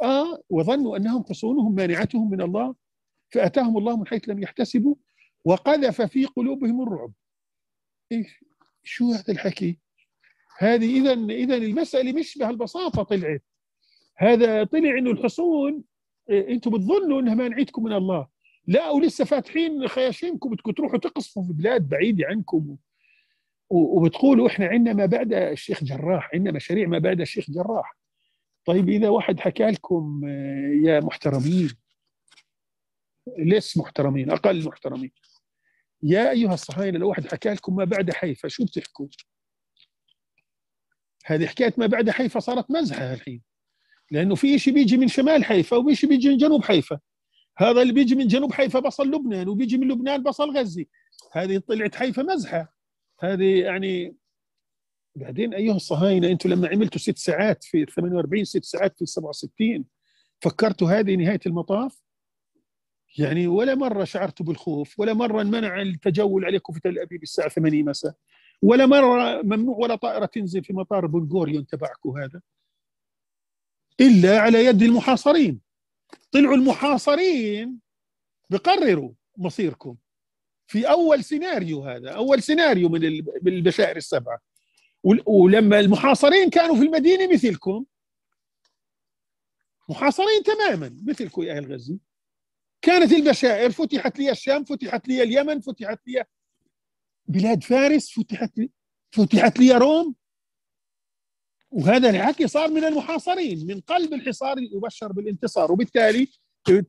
اه وظنوا انهم حصونهم مانعتهم من الله فاتاهم الله من حيث لم يحتسبوا وقذف في قلوبهم الرعب ايش شو هذا الحكي هذه اذا اذا المساله مش بهالبساطه طلعت هذا طلع انه الحصون إيه، انتم بتظنوا انها مانعتكم من الله لا ولسه فاتحين خياشيمكم بدكم تروحوا تقصفوا في بلاد بعيده عنكم وبتقولوا احنا عندنا ما بعد الشيخ جراح عندنا مشاريع ما بعد الشيخ جراح طيب اذا واحد حكى لكم إيه، يا محترمين ليس محترمين اقل محترمين يا ايها الصهاينه لو واحد حكى لكم ما بعد حيفا شو بتحكوا؟ هذه حكايه ما بعد حيفا صارت مزحه الحين لانه في شيء بيجي من شمال حيفا وفي شيء بيجي من جنوب حيفا هذا اللي بيجي من جنوب حيفا بصل لبنان وبيجي من لبنان بصل غزي هذه طلعت حيفا مزحه هذه يعني بعدين ايها الصهاينه انتم لما عملتوا ست ساعات في 48 ست ساعات في 67 فكرتوا هذه نهايه المطاف؟ يعني ولا مره شعرتوا بالخوف ولا مره انمنع التجول عليكم في تل ابيب الساعه 8 مساء ولا مره ممنوع ولا طائره تنزل في مطار بنغوريون تبعكم هذا الا على يد المحاصرين طلعوا المحاصرين بقرروا مصيركم في اول سيناريو هذا اول سيناريو من البشائر السبعه ولما المحاصرين كانوا في المدينه مثلكم محاصرين تماما مثلكم يا اهل غزه كانت البشائر فتحت لي الشام فتحت لي اليمن فتحت لي بلاد فارس فتحت لي فتحت لي روم وهذا الحكي صار من المحاصرين من قلب الحصار يبشر بالانتصار وبالتالي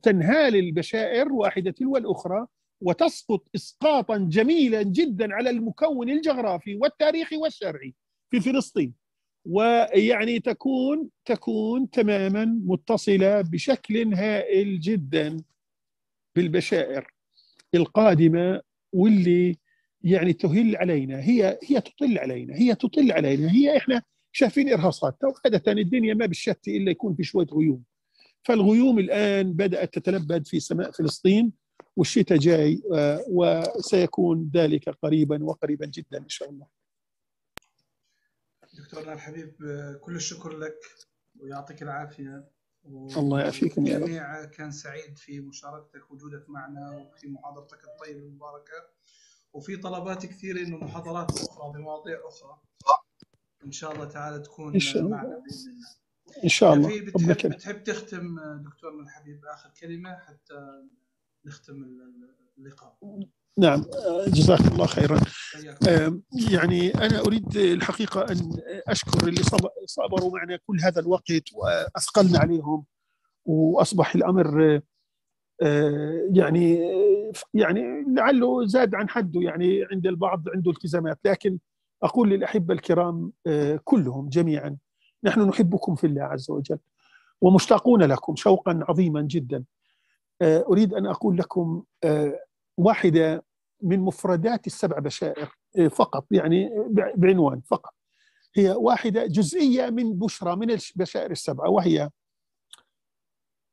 تنهال البشائر واحدة تلو الأخرى وتسقط إسقاطا جميلا جدا على المكون الجغرافي والتاريخي والشرعي في فلسطين ويعني تكون تكون تماما متصلة بشكل هائل جدا بالبشائر القادمة واللي يعني تهل علينا هي هي تطل علينا هي تطل علينا هي احنا شايفين ارهاصات وعاده الدنيا ما بالشتي الا يكون في شويه غيوم فالغيوم الان بدات تتلبد في سماء فلسطين والشتاء جاي آه، وسيكون ذلك قريبا وقريبا جدا ان شاء الله دكتورنا الحبيب آه، كل الشكر لك ويعطيك العافيه الله يعافيكم يا رب الجميع كان سعيد في مشاركتك وجودك معنا وفي محاضرتك الطيبه المباركه وفي طلبات كثيره انه محاضرات اخرى بمواضيع اخرى ان شاء الله تعالى تكون إن شاء الله. معنا باذن الله ان شاء الله في بتحب, ربك. بتحب تختم دكتور من الحبيب اخر كلمه حتى نختم اللقاء نعم جزاك الله خيرا يعني أنا أريد الحقيقة أن أشكر اللي صبروا معنا كل هذا الوقت وأثقلنا عليهم وأصبح الأمر أه، يعني يعني لعله زاد عن حده يعني عند البعض عنده التزامات لكن أقول للأحبة الكرام آه، كلهم جميعا نحن نحبكم في الله عز وجل ومشتاقون لكم شوقا عظيما جدا آه، أريد أن أقول لكم آه، واحدة من مفردات السبع بشائر فقط يعني بعنوان فقط هي واحدة جزئية من بشرى من البشائر السبعة وهي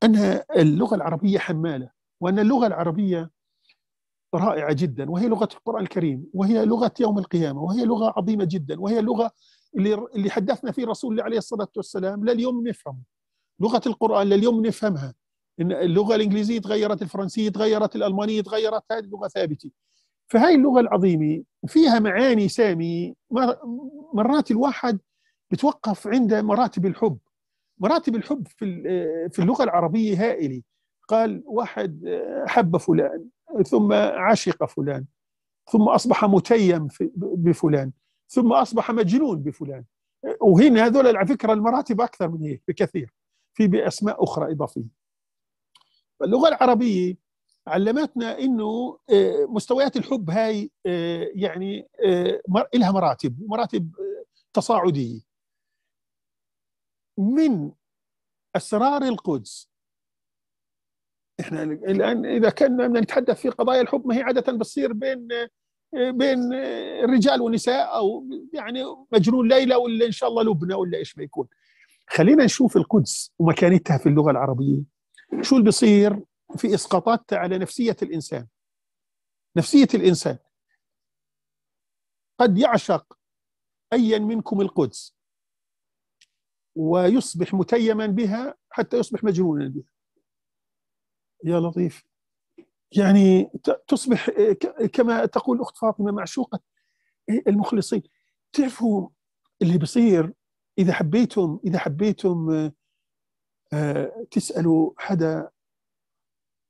أن اللغة العربية حمالة وأن اللغة العربية رائعه جدا وهي لغه القران الكريم وهي لغه يوم القيامه وهي لغه عظيمه جدا وهي اللغه اللي اللي حدثنا فيه رسول الله عليه الصلاه والسلام لليوم نفهم لغه القران لليوم نفهمها إن اللغه الانجليزيه تغيرت الفرنسيه تغيرت الالمانيه تغيرت هذه اللغه ثابته فهي اللغه العظيمه فيها معاني سامي مرات الواحد بتوقف عند مراتب الحب مراتب الحب في في اللغه العربيه هائله قال واحد آه، حب فلان ثم عشق فلان ثم أصبح متيم بفلان ثم أصبح مجنون بفلان وهنا هذول على فكرة المراتب أكثر من هيك بكثير في بأسماء أخرى إضافية اللغة العربية علمتنا انه آه، مستويات الحب هاي آه، يعني آه، لها مراتب مراتب تصاعديه من اسرار القدس احنا الان اذا كنا نتحدث في قضايا الحب ما هي عاده بتصير بين بين الرجال والنساء او يعني مجنون ليلى ولا ان شاء الله لبنى ولا ايش ما يكون. خلينا نشوف القدس ومكانتها في اللغه العربيه شو اللي بيصير في اسقاطاتها على نفسيه الانسان. نفسيه الانسان قد يعشق ايا منكم القدس ويصبح متيما بها حتى يصبح مجنونا بها. يا لطيف يعني تصبح إيه، كما تقول اخت فاطمه معشوقه إيه، المخلصين تعرفوا اللي بيصير اذا حبيتم اذا حبيتم آه، تسالوا حدا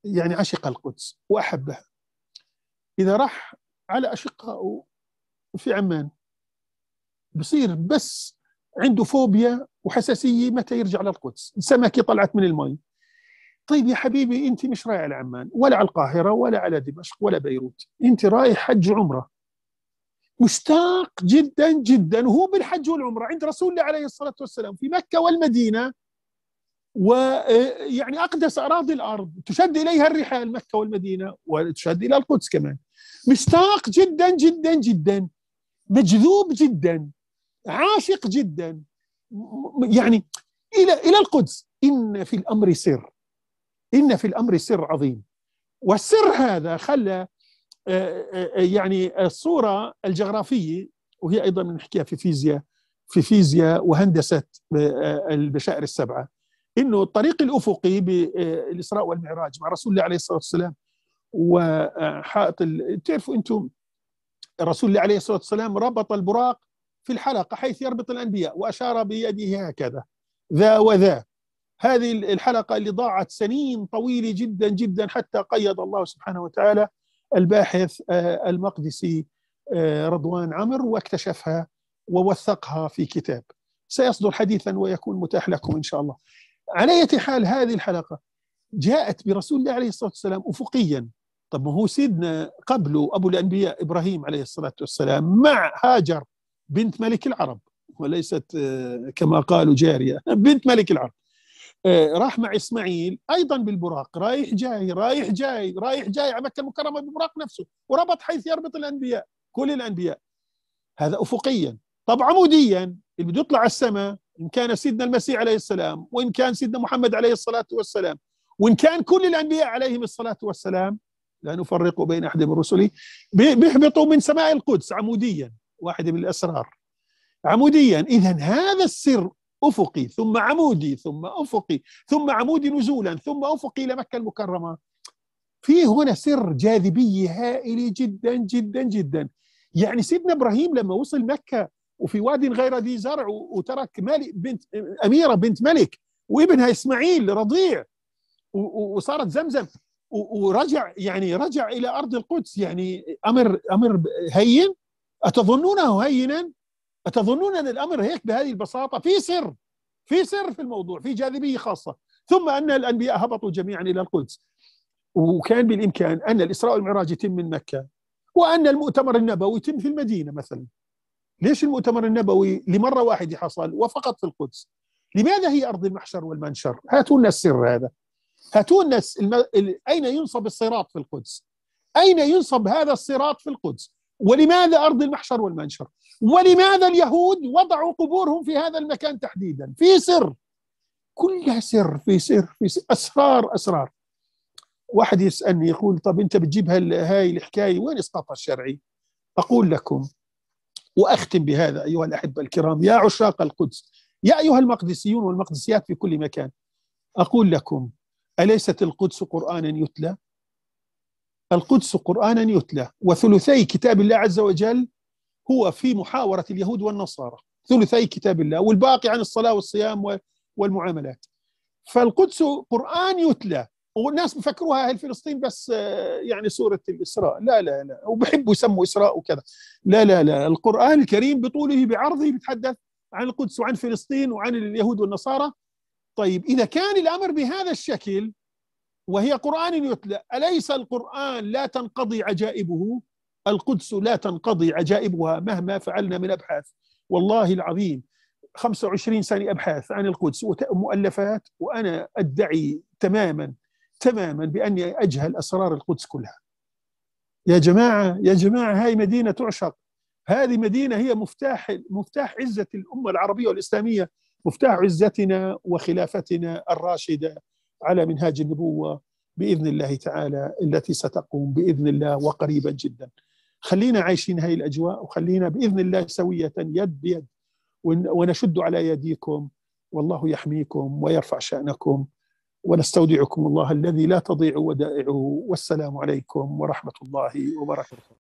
يعني عشق القدس واحبها اذا راح على اشقائه في عمان بصير بس عنده فوبيا وحساسيه متى يرجع للقدس سمكه طلعت من المي طيب يا حبيبي انت مش رايح على عمان ولا على القاهره ولا على دمشق ولا بيروت انت رايح حج عمره مشتاق جدا جدا وهو بالحج والعمره عند رسول الله عليه الصلاه والسلام في مكه والمدينه ويعني آه، اقدس اراضي الارض تشد اليها الرحال مكه والمدينه وتشد الى القدس كمان مشتاق جدا جدا جدا مجذوب جدا عاشق جدا يعني الى الى القدس ان في الامر سر إن في الأمر سر عظيم والسر هذا خلى آه، آه، آه، يعني الصورة الجغرافية وهي أيضا بنحكيها في فيزياء في فيزياء وهندسة البشائر السبعة انه الطريق الافقي بالاسراء والمعراج مع رسول الله عليه الصلاه والسلام وحائط بتعرفوا انتم رسول الله عليه الصلاه والسلام ربط البراق في الحلقه حيث يربط الانبياء واشار بيده هكذا ذا وذا هذه الحلقة اللي ضاعت سنين طويلة جدا جدا حتى قيد الله سبحانه وتعالى الباحث آه، المقدسي آه، رضوان عمر واكتشفها ووثقها في كتاب سيصدر حديثا ويكون متاح لكم إن شاء الله على أي حال هذه الحلقة جاءت برسول الله عليه الصلاة والسلام أفقيا طب ما هو سيدنا قبله أبو الأنبياء إبراهيم عليه الصلاة والسلام مع هاجر بنت ملك العرب وليست آه، كما قالوا جارية بنت ملك العرب إيه، راح مع اسماعيل ايضا بالبراق رايح جاي رايح جاي رايح جاي على مكه المكرمه بالبراق نفسه وربط حيث يربط الانبياء كل الانبياء هذا افقيا طب عموديا اللي بده يطلع على السماء ان كان سيدنا المسيح عليه السلام وان كان سيدنا محمد عليه الصلاه والسلام وان كان كل الانبياء عليهم الصلاه والسلام لا نفرق بين احد من رسله بيهبطوا من سماء القدس عموديا واحده من الاسرار عموديا اذا هذا السر افقي ثم عمودي ثم افقي ثم عمودي نزولا ثم افقي الى مكه المكرمه في هنا سر جاذبيه هائله جدا جدا جدا يعني سيدنا ابراهيم لما وصل مكه وفي واد غير ذي زرع وترك مالك بنت اميره بنت ملك وابنها اسماعيل رضيع وصارت زمزم ورجع يعني رجع الى ارض القدس يعني امر امر هين اتظنونه هينا أتظنون أن الأمر هيك بهذه البساطة في سر في سر في الموضوع في جاذبية خاصة ثم أن الأنبياء هبطوا جميعا إلى القدس وكان بالإمكان أن الإسراء والمعراج يتم من مكة وأن المؤتمر النبوي يتم في المدينة مثلا ليش المؤتمر النبوي لمرة واحدة حصل وفقط في القدس لماذا هي أرض المحشر والمنشر هاتوا لنا السر هذا هاتوا لنا الم... ال... أين ينصب الصراط في القدس أين ينصب هذا الصراط في القدس ولماذا أرض المحشر والمنشر ولماذا اليهود وضعوا قبورهم في هذا المكان تحديدا في سر كلها سر في سر في سر أسرار أسرار واحد يسألني يقول طب أنت بتجيب هاي الحكاية وين إسقاطها الشرعي أقول لكم واختم بهذا ايها الاحبه الكرام يا عشاق القدس يا ايها المقدسيون والمقدسيات في كل مكان اقول لكم اليست القدس قرانا يتلى القدس قرآنا يتلى وثلثي كتاب الله عز وجل هو في محاورة اليهود والنصارى ثلثي كتاب الله والباقي عن الصلاة والصيام والمعاملات فالقدس قرآن يتلى والناس بفكروها اهل فلسطين بس آه، يعني سورة الإسراء لا لا لا وبحبوا يسموا إسراء وكذا لا لا لا القرآن الكريم بطوله بعرضه بيتحدث عن القدس وعن فلسطين وعن اليهود والنصارى طيب إذا كان الأمر بهذا الشكل وهي قرآن يتلى أليس القرآن لا تنقضي عجائبه القدس لا تنقضي عجائبها مهما فعلنا من أبحاث والله العظيم 25 سنة أبحاث عن القدس ومؤلفات وأنا أدعي تماما تماما بأني أجهل أسرار القدس كلها يا جماعة يا جماعة هاي مدينة تعشق هذه مدينة هي مفتاح مفتاح عزة الأمة العربية والإسلامية مفتاح عزتنا وخلافتنا الراشدة على منهاج النبوه باذن الله تعالى التي ستقوم باذن الله وقريبا جدا. خلينا عايشين هاي الاجواء وخلينا باذن الله سويه يد بيد ونشد على يديكم والله يحميكم ويرفع شانكم ونستودعكم الله الذي لا تضيع ودائعه والسلام عليكم ورحمه الله وبركاته.